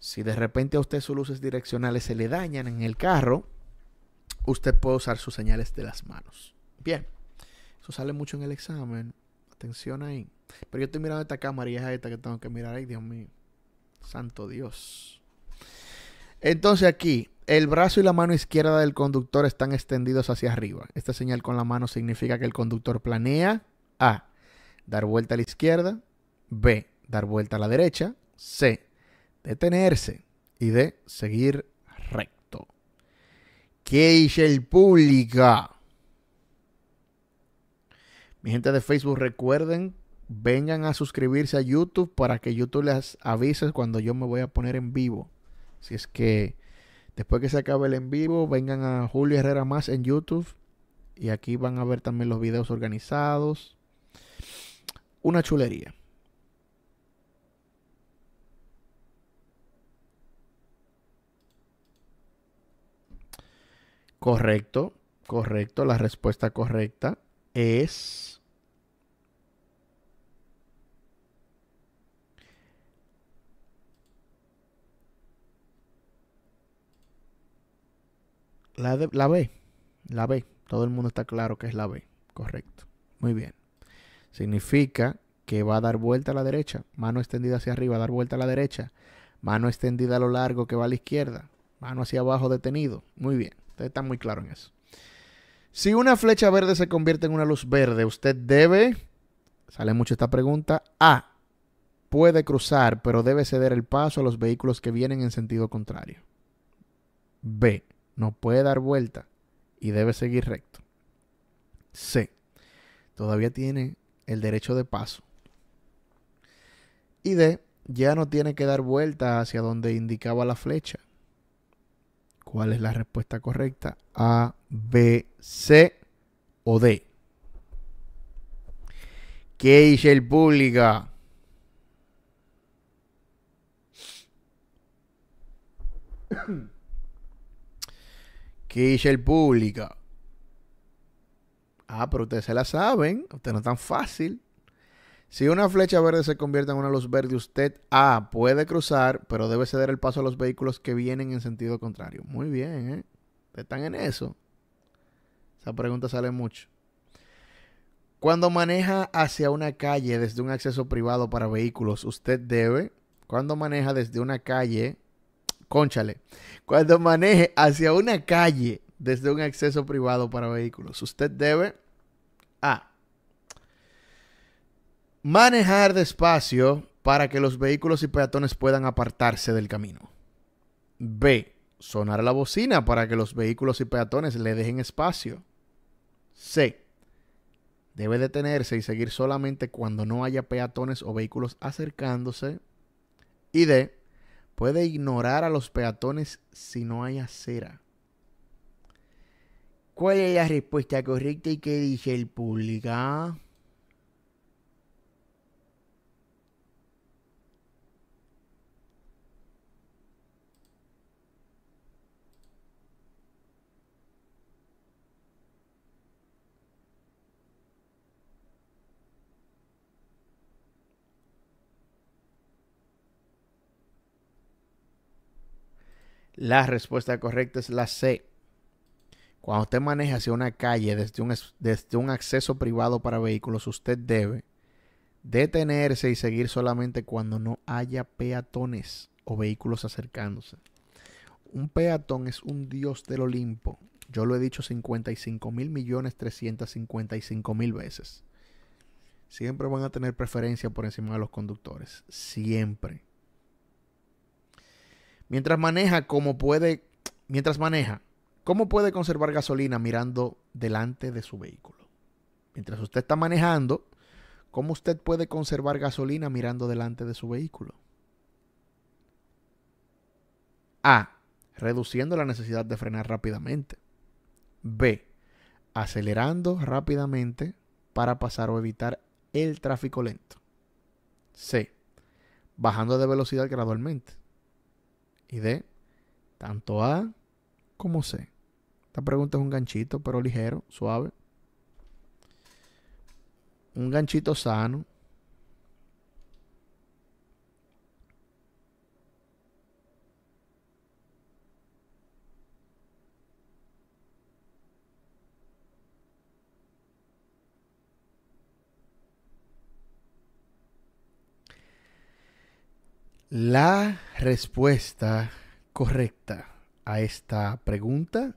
[SPEAKER 1] Si de repente a usted sus luces direccionales se le dañan en el carro, usted puede usar sus señales de las manos. Bien. Eso sale mucho en el examen. Atención ahí. Pero yo estoy mirando esta cámara y es esta que tengo que mirar. ahí. Dios mío. Santo Dios. Entonces aquí, el brazo y la mano izquierda del conductor están extendidos hacia arriba. Esta señal con la mano significa que el conductor planea A. Dar vuelta a la izquierda. B. Dar vuelta a la derecha. C. Detenerse. Y D. Seguir recto. ¿Qué dice el público? Mi gente de Facebook, recuerden, vengan a suscribirse a YouTube para que YouTube les avise cuando yo me voy a poner en vivo. Si es que Después que se acabe el en vivo, vengan a Julio Herrera más en YouTube. Y aquí van a ver también los videos organizados. Una chulería. Correcto, correcto. La respuesta correcta es La, la B. La B. Todo el mundo está claro que es la B. Correcto. Muy bien. Significa que va a dar vuelta a la derecha. Mano extendida hacia arriba, dar vuelta a la derecha. Mano extendida a lo largo que va a la izquierda. Mano hacia abajo detenido. Muy bien. Usted está muy claro en eso. Si una flecha verde se convierte en una luz verde, usted debe, sale mucho esta pregunta, A, puede cruzar, pero debe ceder el paso a los vehículos que vienen en sentido contrario. B, no puede dar vuelta y debe seguir recto. C. Todavía tiene el derecho de paso. Y D. Ya no tiene que dar vuelta hacia donde indicaba la flecha. ¿Cuál es la respuesta correcta? A, B, C o D. ¿Qué dice el público? Kishel pública. Ah, pero ustedes se la saben. Usted no es tan fácil. Si una flecha verde se convierte en una luz verde, usted ah, puede cruzar, pero debe ceder el paso a los vehículos que vienen en sentido contrario. Muy bien, ¿eh? Están en eso. Esa pregunta sale mucho. Cuando maneja hacia una calle desde un acceso privado para vehículos, usted debe. Cuando maneja desde una calle cónchale, cuando maneje hacia una calle desde un acceso privado para vehículos, usted debe A. Manejar despacio para que los vehículos y peatones puedan apartarse del camino. B. Sonar la bocina para que los vehículos y peatones le dejen espacio. C. Debe detenerse y seguir solamente cuando no haya peatones o vehículos acercándose. Y D puede ignorar a los peatones si no hay acera. ¿Cuál es la respuesta correcta y qué dice el público? La respuesta correcta es la C. Cuando usted maneja hacia una calle desde un, desde un acceso privado para vehículos, usted debe detenerse y seguir solamente cuando no haya peatones o vehículos acercándose. Un peatón es un dios del Olimpo. Yo lo he dicho 55 mil millones 355 mil veces. Siempre van a tener preferencia por encima de los conductores. Siempre. Mientras maneja como puede, mientras maneja, ¿cómo puede conservar gasolina mirando delante de su vehículo? Mientras usted está manejando, ¿cómo usted puede conservar gasolina mirando delante de su vehículo? A. Reduciendo la necesidad de frenar rápidamente. B. Acelerando rápidamente para pasar o evitar el tráfico lento. C. Bajando de velocidad gradualmente y de tanto A como C. Esta pregunta es un ganchito, pero ligero, suave. Un ganchito sano. La respuesta correcta a esta pregunta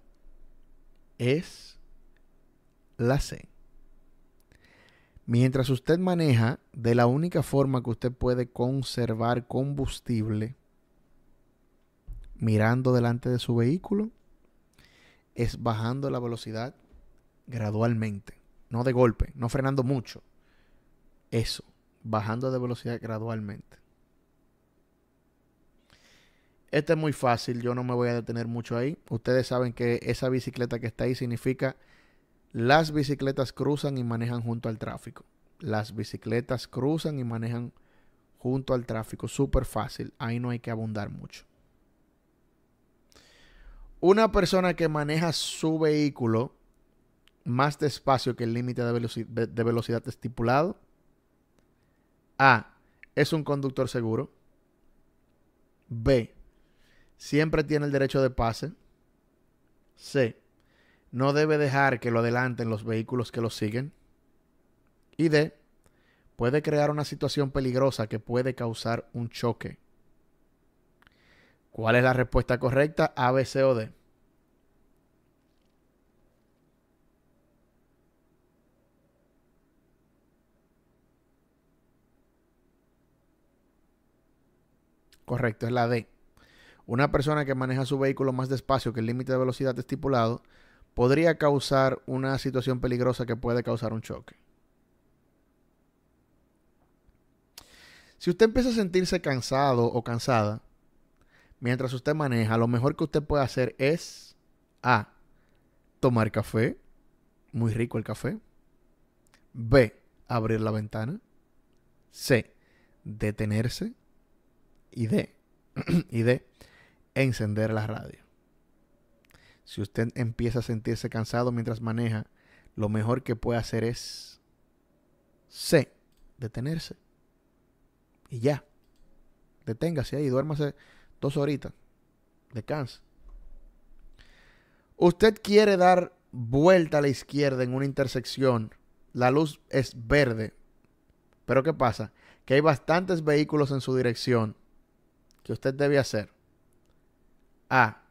[SPEAKER 1] es la C. Mientras usted maneja, de la única forma que usted puede conservar combustible mirando delante de su vehículo es bajando la velocidad gradualmente, no de golpe, no frenando mucho. Eso, bajando de velocidad gradualmente. Este es muy fácil, yo no me voy a detener mucho ahí. Ustedes saben que esa bicicleta que está ahí significa las bicicletas cruzan y manejan junto al tráfico. Las bicicletas cruzan y manejan junto al tráfico. Súper fácil, ahí no hay que abundar mucho. Una persona que maneja su vehículo más despacio que el límite de, de velocidad estipulado. A. Es un conductor seguro. B siempre tiene el derecho de pase. C. No debe dejar que lo adelanten los vehículos que lo siguen. Y D. Puede crear una situación peligrosa que puede causar un choque. ¿Cuál es la respuesta correcta? A, B, C o D. Correcto, es la D una persona que maneja su vehículo más despacio que el límite de velocidad estipulado podría causar una situación peligrosa que puede causar un choque. Si usted empieza a sentirse cansado o cansada mientras usted maneja, lo mejor que usted puede hacer es A. Tomar café, muy rico el café. B. Abrir la ventana. C. Detenerse. Y D. y D encender la radio. Si usted empieza a sentirse cansado mientras maneja, lo mejor que puede hacer es C, detenerse. Y ya. Deténgase ahí, duérmase dos horitas. Descanse. Usted quiere dar vuelta a la izquierda en una intersección. La luz es verde. Pero ¿qué pasa? Que hay bastantes vehículos en su dirección. ¿Qué usted debe hacer? A.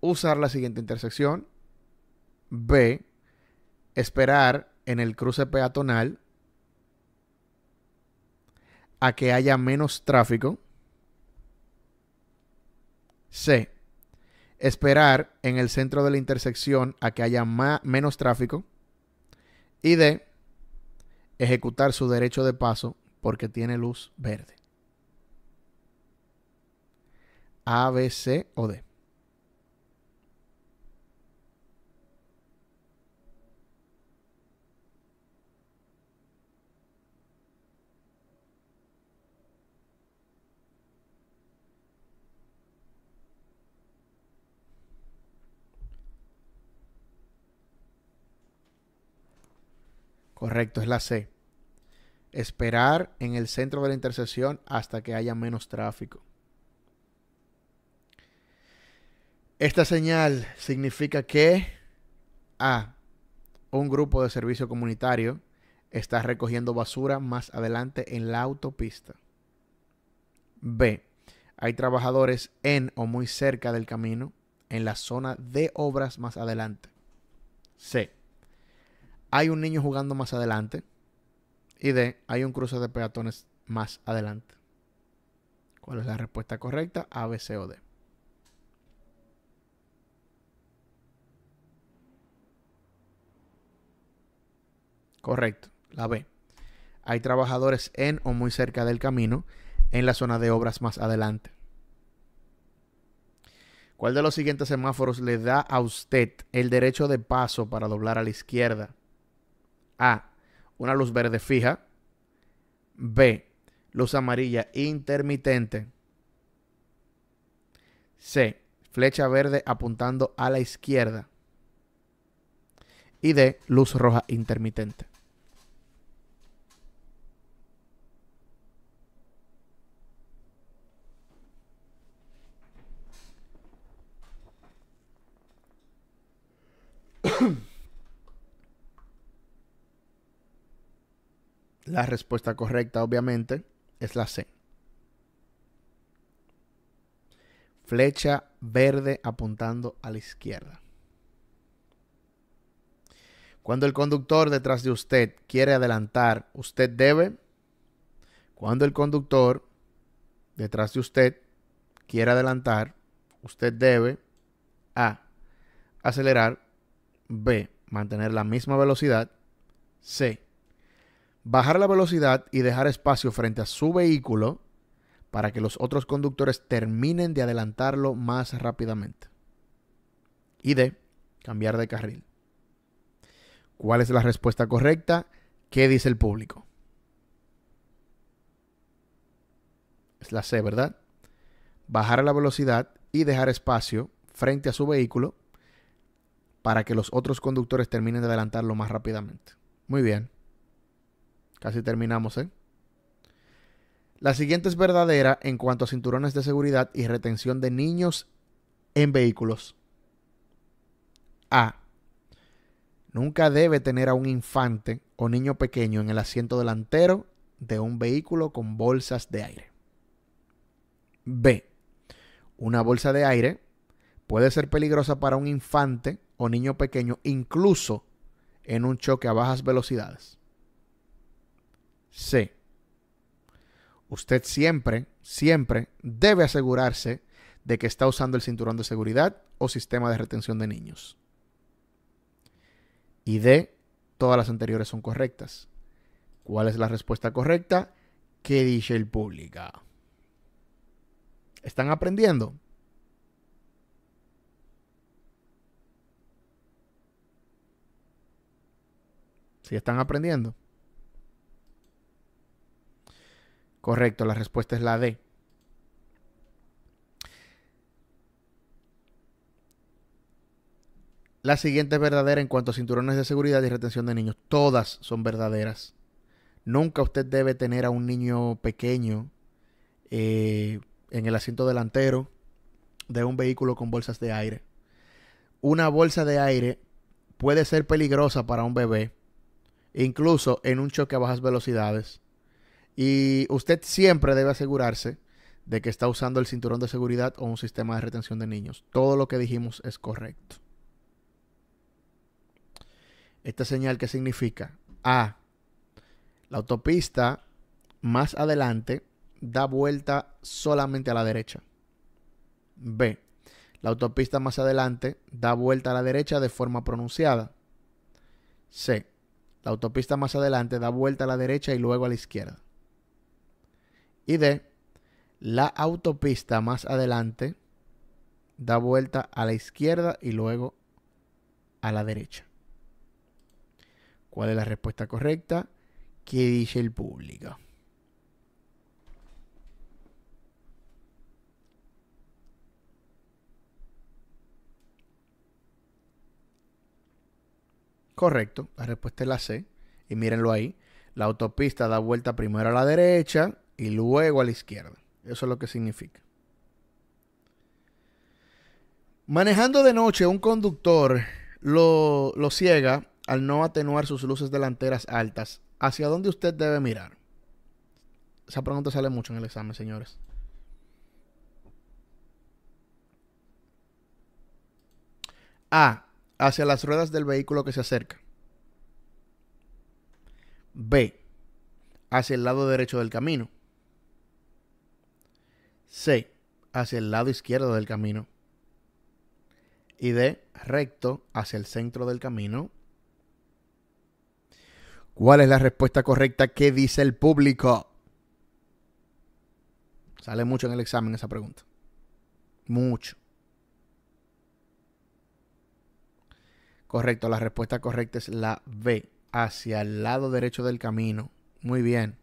[SPEAKER 1] Usar la siguiente intersección. B. Esperar en el cruce peatonal a que haya menos tráfico. C. Esperar en el centro de la intersección a que haya menos tráfico. Y D. Ejecutar su derecho de paso porque tiene luz verde. A, B, C o D. Correcto, es la C. Esperar en el centro de la intersección hasta que haya menos tráfico. Esta señal significa que A. Un grupo de servicio comunitario está recogiendo basura más adelante en la autopista. B. Hay trabajadores en o muy cerca del camino en la zona de obras más adelante. C. Hay un niño jugando más adelante. Y D. Hay un cruce de peatones más adelante. ¿Cuál es la respuesta correcta? A, B, C o D. Correcto, la B. Hay trabajadores en o muy cerca del camino, en la zona de obras más adelante. ¿Cuál de los siguientes semáforos le da a usted el derecho de paso para doblar a la izquierda? A. Una luz verde fija. B. Luz amarilla intermitente. C. Flecha verde apuntando a la izquierda. Y D. Luz roja intermitente. La respuesta correcta, obviamente, es la C. Flecha verde apuntando a la izquierda. Cuando el conductor detrás de usted quiere adelantar, usted debe. Cuando el conductor detrás de usted quiere adelantar, usted debe A. Acelerar. B. Mantener la misma velocidad. C bajar la velocidad y dejar espacio frente a su vehículo para que los otros conductores terminen de adelantarlo más rápidamente. Y D, cambiar de carril. ¿Cuál es la respuesta correcta? ¿Qué dice el público? Es la C, ¿verdad? Bajar la velocidad y dejar espacio frente a su vehículo para que los otros conductores terminen de adelantarlo más rápidamente. Muy bien. Casi terminamos, ¿eh? La siguiente es verdadera en cuanto a cinturones de seguridad y retención de niños en vehículos. A. Nunca debe tener a un infante o niño pequeño en el asiento delantero de un vehículo con bolsas de aire. B. Una bolsa de aire puede ser peligrosa para un infante o niño pequeño incluso en un choque a bajas velocidades. C. Usted siempre, siempre debe asegurarse de que está usando el cinturón de seguridad o sistema de retención de niños. Y D. Todas las anteriores son correctas. ¿Cuál es la respuesta correcta? ¿Qué dice el público? ¿Están aprendiendo? ¿Sí están aprendiendo. Correcto, la respuesta es la D. La siguiente es verdadera en cuanto a cinturones de seguridad y retención de niños. Todas son verdaderas. Nunca usted debe tener a un niño pequeño eh, en el asiento delantero de un vehículo con bolsas de aire. Una bolsa de aire puede ser peligrosa para un bebé, incluso en un choque a bajas velocidades. Y usted siempre debe asegurarse de que está usando el cinturón de seguridad o un sistema de retención de niños. Todo lo que dijimos es correcto. Esta señal que significa A. La autopista más adelante da vuelta solamente a la derecha. B. La autopista más adelante da vuelta a la derecha de forma pronunciada. C. La autopista más adelante da vuelta a la derecha y luego a la izquierda. Y D, la autopista más adelante da vuelta a la izquierda y luego a la derecha. ¿Cuál es la respuesta correcta? ¿Qué dice el público? Correcto, la respuesta es la C. Y mírenlo ahí. La autopista da vuelta primero a la derecha y luego a la izquierda. Eso es lo que significa. Manejando de noche, un conductor lo, lo ciega al no atenuar sus luces delanteras altas. ¿Hacia dónde usted debe mirar? Esa pregunta sale mucho en el examen, señores. A. Hacia las ruedas del vehículo que se acerca. B. Hacia el lado derecho del camino. C. Hacia el lado izquierdo del camino. Y D. Recto hacia el centro del camino. ¿Cuál es la respuesta correcta que dice el público? Sale mucho en el examen esa pregunta. Mucho. Correcto, la respuesta correcta es la B, hacia el lado derecho del camino. Muy bien.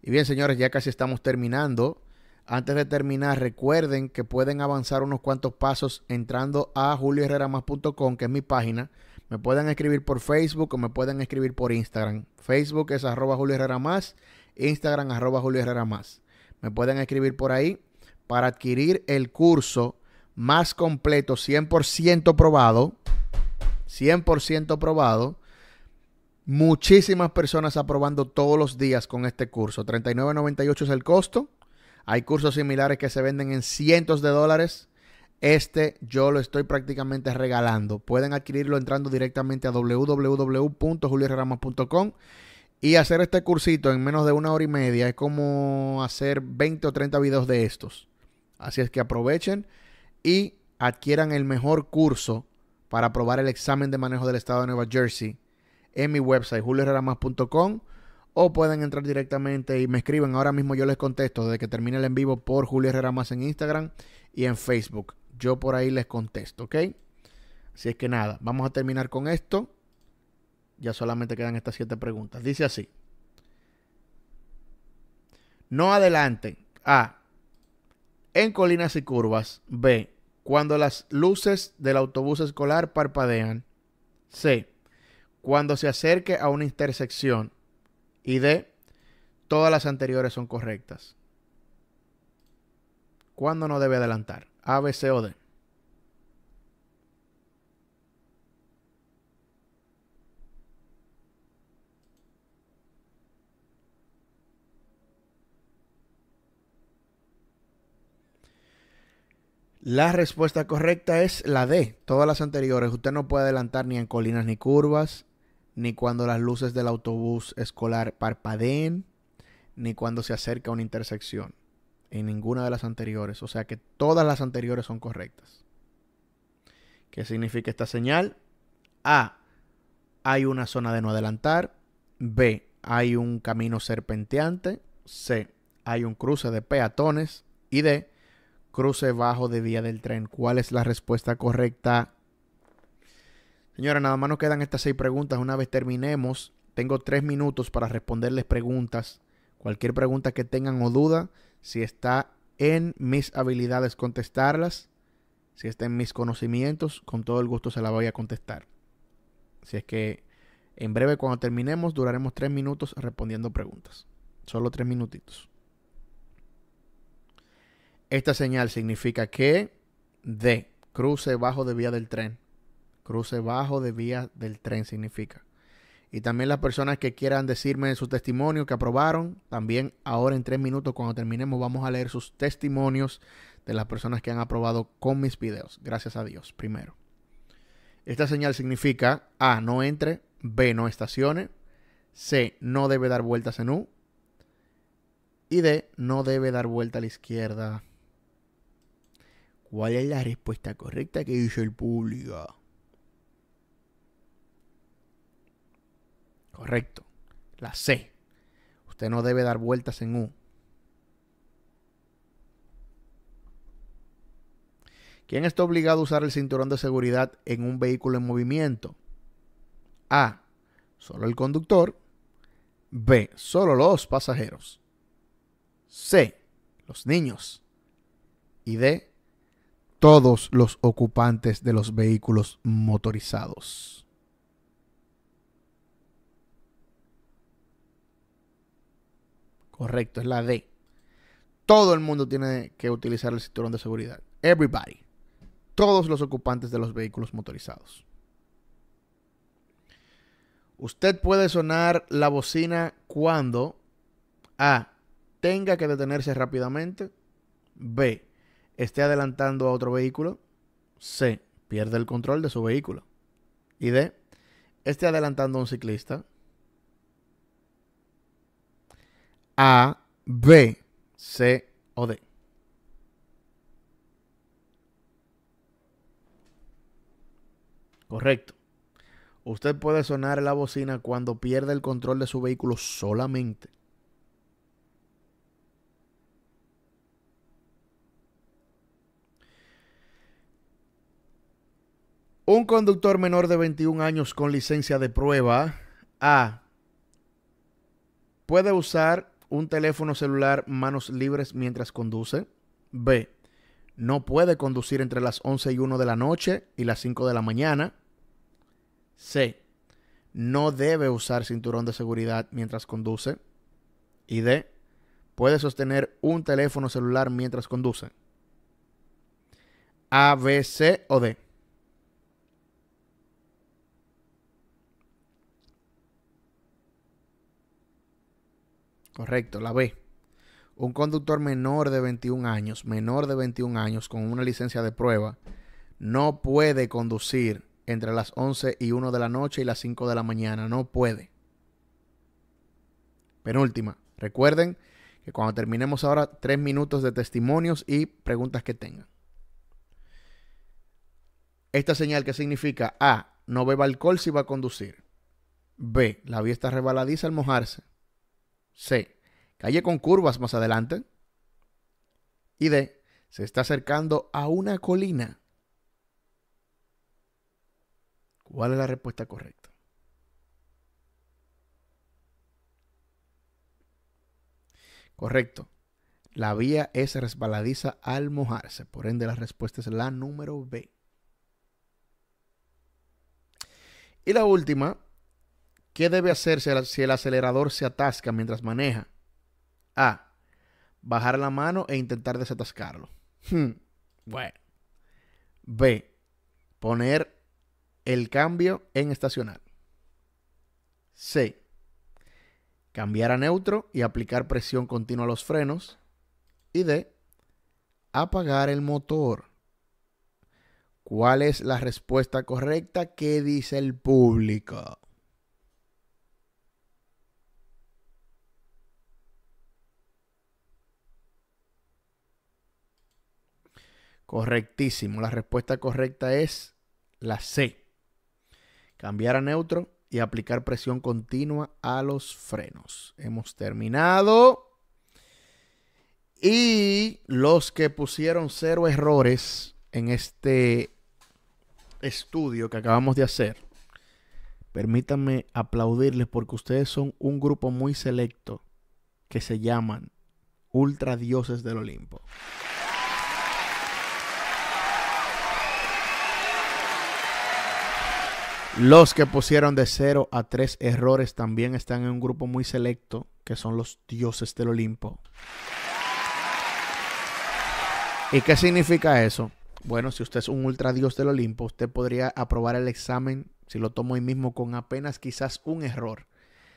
[SPEAKER 1] Y bien, señores, ya casi estamos terminando. Antes de terminar, recuerden que pueden avanzar unos cuantos pasos entrando a julioherreramas.com, que es mi página. Me pueden escribir por Facebook o me pueden escribir por Instagram. Facebook es arroba Julio Más, Instagram arroba Julio Más. Me pueden escribir por ahí para adquirir el curso más completo, 100% probado. 100% probado. Muchísimas personas aprobando todos los días con este curso. 39.98 es el costo. Hay cursos similares que se venden en cientos de dólares. Este yo lo estoy prácticamente regalando. Pueden adquirirlo entrando directamente a www.julierramas.com y hacer este cursito en menos de una hora y media. Es como hacer 20 o 30 videos de estos. Así es que aprovechen y adquieran el mejor curso para aprobar el examen de manejo del estado de Nueva Jersey en mi website julierramas.com o pueden entrar directamente y me escriben. Ahora mismo yo les contesto desde que termine el en vivo por Julio Herrera Más en Instagram y en Facebook. Yo por ahí les contesto, ¿ok? Así es que nada, vamos a terminar con esto. Ya solamente quedan estas siete preguntas. Dice así. No adelante A. En colinas y curvas. B. Cuando las luces del autobús escolar parpadean. C. Cuando se acerque a una intersección y D, todas las anteriores son correctas. ¿Cuándo no debe adelantar? A, B, C o D. La respuesta correcta es la D. Todas las anteriores. Usted no puede adelantar ni en colinas ni curvas ni cuando las luces del autobús escolar parpadeen, ni cuando se acerca a una intersección. En ninguna de las anteriores. O sea que todas las anteriores son correctas. ¿Qué significa esta señal? A. Hay una zona de no adelantar. B. Hay un camino serpenteante. C. Hay un cruce de peatones. Y D. Cruce bajo de vía del tren. ¿Cuál es la respuesta correcta? Señora, nada más nos quedan estas seis preguntas. Una vez terminemos, tengo tres minutos para responderles preguntas. Cualquier pregunta que tengan o duda, si está en mis habilidades contestarlas, si está en mis conocimientos, con todo el gusto se la voy a contestar. Si es que en breve, cuando terminemos, duraremos tres minutos respondiendo preguntas. Solo tres minutitos. Esta señal significa que de Cruce bajo de vía del tren. Cruce bajo de vía del tren significa. Y también las personas que quieran decirme su testimonio que aprobaron, también ahora en tres minutos cuando terminemos vamos a leer sus testimonios de las personas que han aprobado con mis videos. Gracias a Dios, primero. Esta señal significa A, no entre, B, no estacione, C, no debe dar vueltas en U y D, no debe dar vuelta a la izquierda. ¿Cuál es la respuesta correcta que dice el público? Correcto. La C. Usted no debe dar vueltas en U. ¿Quién está obligado a usar el cinturón de seguridad en un vehículo en movimiento? A. Solo el conductor. B. Solo los pasajeros. C. Los niños. Y D. Todos los ocupantes de los vehículos motorizados. Correcto, es la D. Todo el mundo tiene que utilizar el cinturón de seguridad. Everybody. Todos los ocupantes de los vehículos motorizados. Usted puede sonar la bocina cuando A. Tenga que detenerse rápidamente. B. Esté adelantando a otro vehículo. C. Pierde el control de su vehículo. Y D. Esté adelantando a un ciclista. A, B, C o D. Correcto. Usted puede sonar la bocina cuando pierde el control de su vehículo solamente. Un conductor menor de 21 años con licencia de prueba A puede usar un teléfono celular manos libres mientras conduce. B. No puede conducir entre las 11 y 1 de la noche y las 5 de la mañana. C. No debe usar cinturón de seguridad mientras conduce. Y D. Puede sostener un teléfono celular mientras conduce. A, B, C o D. Correcto, la B. Un conductor menor de 21 años, menor de 21 años con una licencia de prueba, no puede conducir entre las 11 y 1 de la noche y las 5 de la mañana. No puede. Penúltima. Recuerden que cuando terminemos ahora, tres minutos de testimonios y preguntas que tengan. Esta señal que significa A, no beba alcohol si va a conducir. B, la vía está rebaladiza al mojarse. C. Calle con curvas más adelante. Y D. Se está acercando a una colina. ¿Cuál es la respuesta correcta? Correcto. La vía es resbaladiza al mojarse. Por ende, la respuesta es la número B. Y la última ¿Qué debe hacerse si el acelerador se atasca mientras maneja? A. Bajar la mano e intentar desatascarlo. Hmm. Bueno. B. Poner el cambio en estacional. C. Cambiar a neutro y aplicar presión continua a los frenos. Y D. Apagar el motor. ¿Cuál es la respuesta correcta? ¿Qué dice el público? Correctísimo. La respuesta correcta es la C. Cambiar a neutro y aplicar presión continua a los frenos. Hemos terminado. Y los que pusieron cero errores en este estudio que acabamos de hacer, permítanme aplaudirles porque ustedes son un grupo muy selecto que se llaman Ultra Dioses del Olimpo. Los que pusieron de 0 a 3 errores también están en un grupo muy selecto, que son los dioses del Olimpo. ¿Y qué significa eso? Bueno, si usted es un dios del Olimpo, usted podría aprobar el examen, si lo tomo hoy mismo, con apenas quizás un error.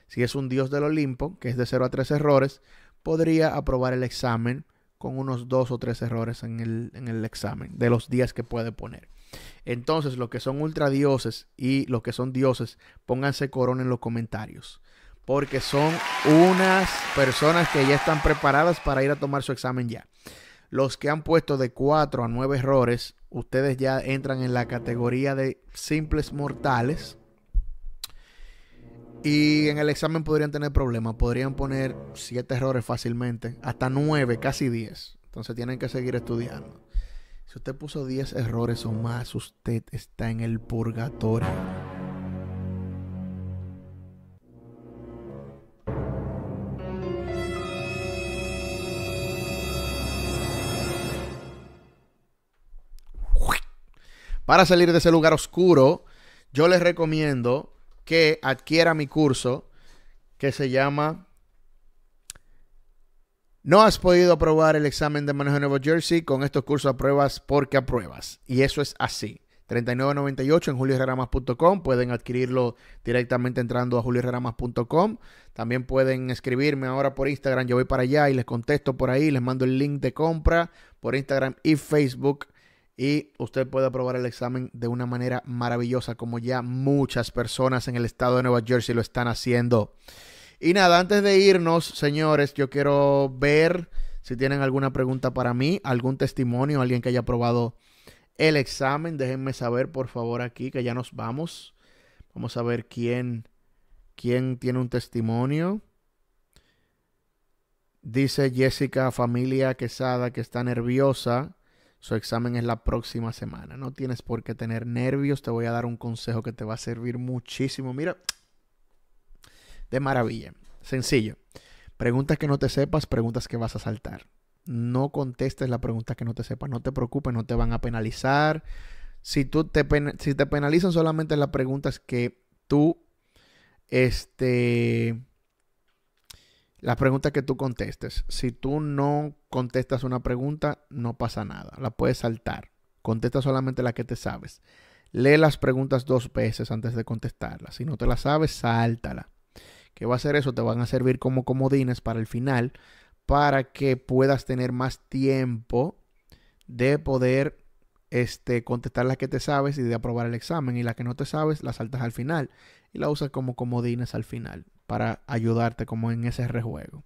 [SPEAKER 1] Si es un dios del Olimpo, que es de 0 a 3 errores, podría aprobar el examen con unos 2 o 3 errores en el, en el examen, de los días que puede poner. Entonces, los que son ultradioses y los que son dioses, pónganse corona en los comentarios. Porque son unas personas que ya están preparadas para ir a tomar su examen ya. Los que han puesto de 4 a 9 errores, ustedes ya entran en la categoría de simples mortales. Y en el examen podrían tener problemas. Podrían poner 7 errores fácilmente, hasta 9, casi 10. Entonces tienen que seguir estudiando. Si usted puso 10 errores o más, usted está en el purgatorio. Para salir de ese lugar oscuro, yo les recomiendo que adquiera mi curso que se llama no has podido aprobar el examen de manejo de Nueva Jersey. Con estos cursos a pruebas porque apruebas. Y eso es así. 39.98 en julioherramas.com. Pueden adquirirlo directamente entrando a julioherramas.com. También pueden escribirme ahora por Instagram. Yo voy para allá y les contesto por ahí. Les mando el link de compra por Instagram y Facebook. Y usted puede aprobar el examen de una manera maravillosa, como ya muchas personas en el estado de Nueva Jersey lo están haciendo. Y nada, antes de irnos, señores, yo quiero ver si tienen alguna pregunta para mí, algún testimonio, alguien que haya probado el examen. Déjenme saber, por favor, aquí que ya nos vamos. Vamos a ver quién, quién tiene un testimonio. Dice Jessica Familia Quesada que está nerviosa. Su examen es la próxima semana. No tienes por qué tener nervios. Te voy a dar un consejo que te va a servir muchísimo. Mira, de maravilla. Sencillo. Preguntas que no te sepas, preguntas que vas a saltar. No contestes las preguntas que no te sepas. No te preocupes, no te van a penalizar. Si, tú te, si te penalizan solamente las preguntas que tú, este, las preguntas que tú contestes. Si tú no contestas una pregunta, no pasa nada. La puedes saltar. Contesta solamente la que te sabes. Lee las preguntas dos veces antes de contestarlas. Si no te las sabes, sáltala que va a hacer eso, te van a servir como comodines para el final, para que puedas tener más tiempo de poder este, contestar las que te sabes y de aprobar el examen. Y las que no te sabes, las saltas al final y la usas como comodines al final para ayudarte como en ese rejuego.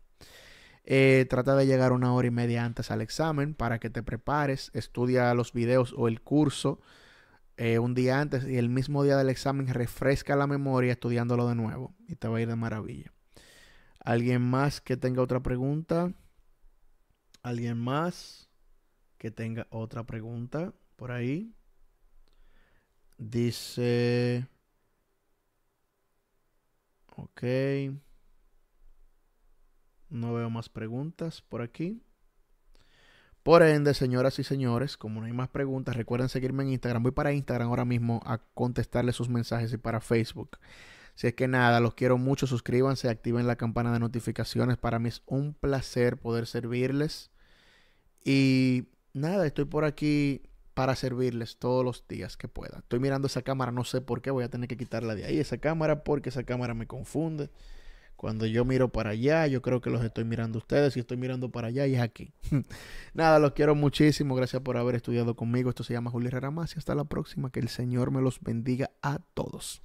[SPEAKER 1] Eh, trata de llegar una hora y media antes al examen para que te prepares, estudia los videos o el curso eh, un día antes y el mismo día del examen refresca la memoria estudiándolo de nuevo y te va a ir de maravilla. ¿Alguien más que tenga otra pregunta? ¿Alguien más que tenga otra pregunta por ahí? Dice... Ok. No veo más preguntas por aquí. Por ende, señoras y señores, como no hay más preguntas, recuerden seguirme en Instagram. Voy para Instagram ahora mismo a contestarles sus mensajes y para Facebook. Si es que nada, los quiero mucho. Suscríbanse, activen la campana de notificaciones. Para mí es un placer poder servirles. Y nada, estoy por aquí para servirles todos los días que pueda. Estoy mirando esa cámara, no sé por qué voy a tener que quitarla de ahí, esa cámara, porque esa cámara me confunde. Cuando yo miro para allá, yo creo que los estoy mirando ustedes. y estoy mirando para allá, y es aquí. Nada, los quiero muchísimo. Gracias por haber estudiado conmigo. Esto se llama Juli Herrera y hasta la próxima. Que el Señor me los bendiga a todos.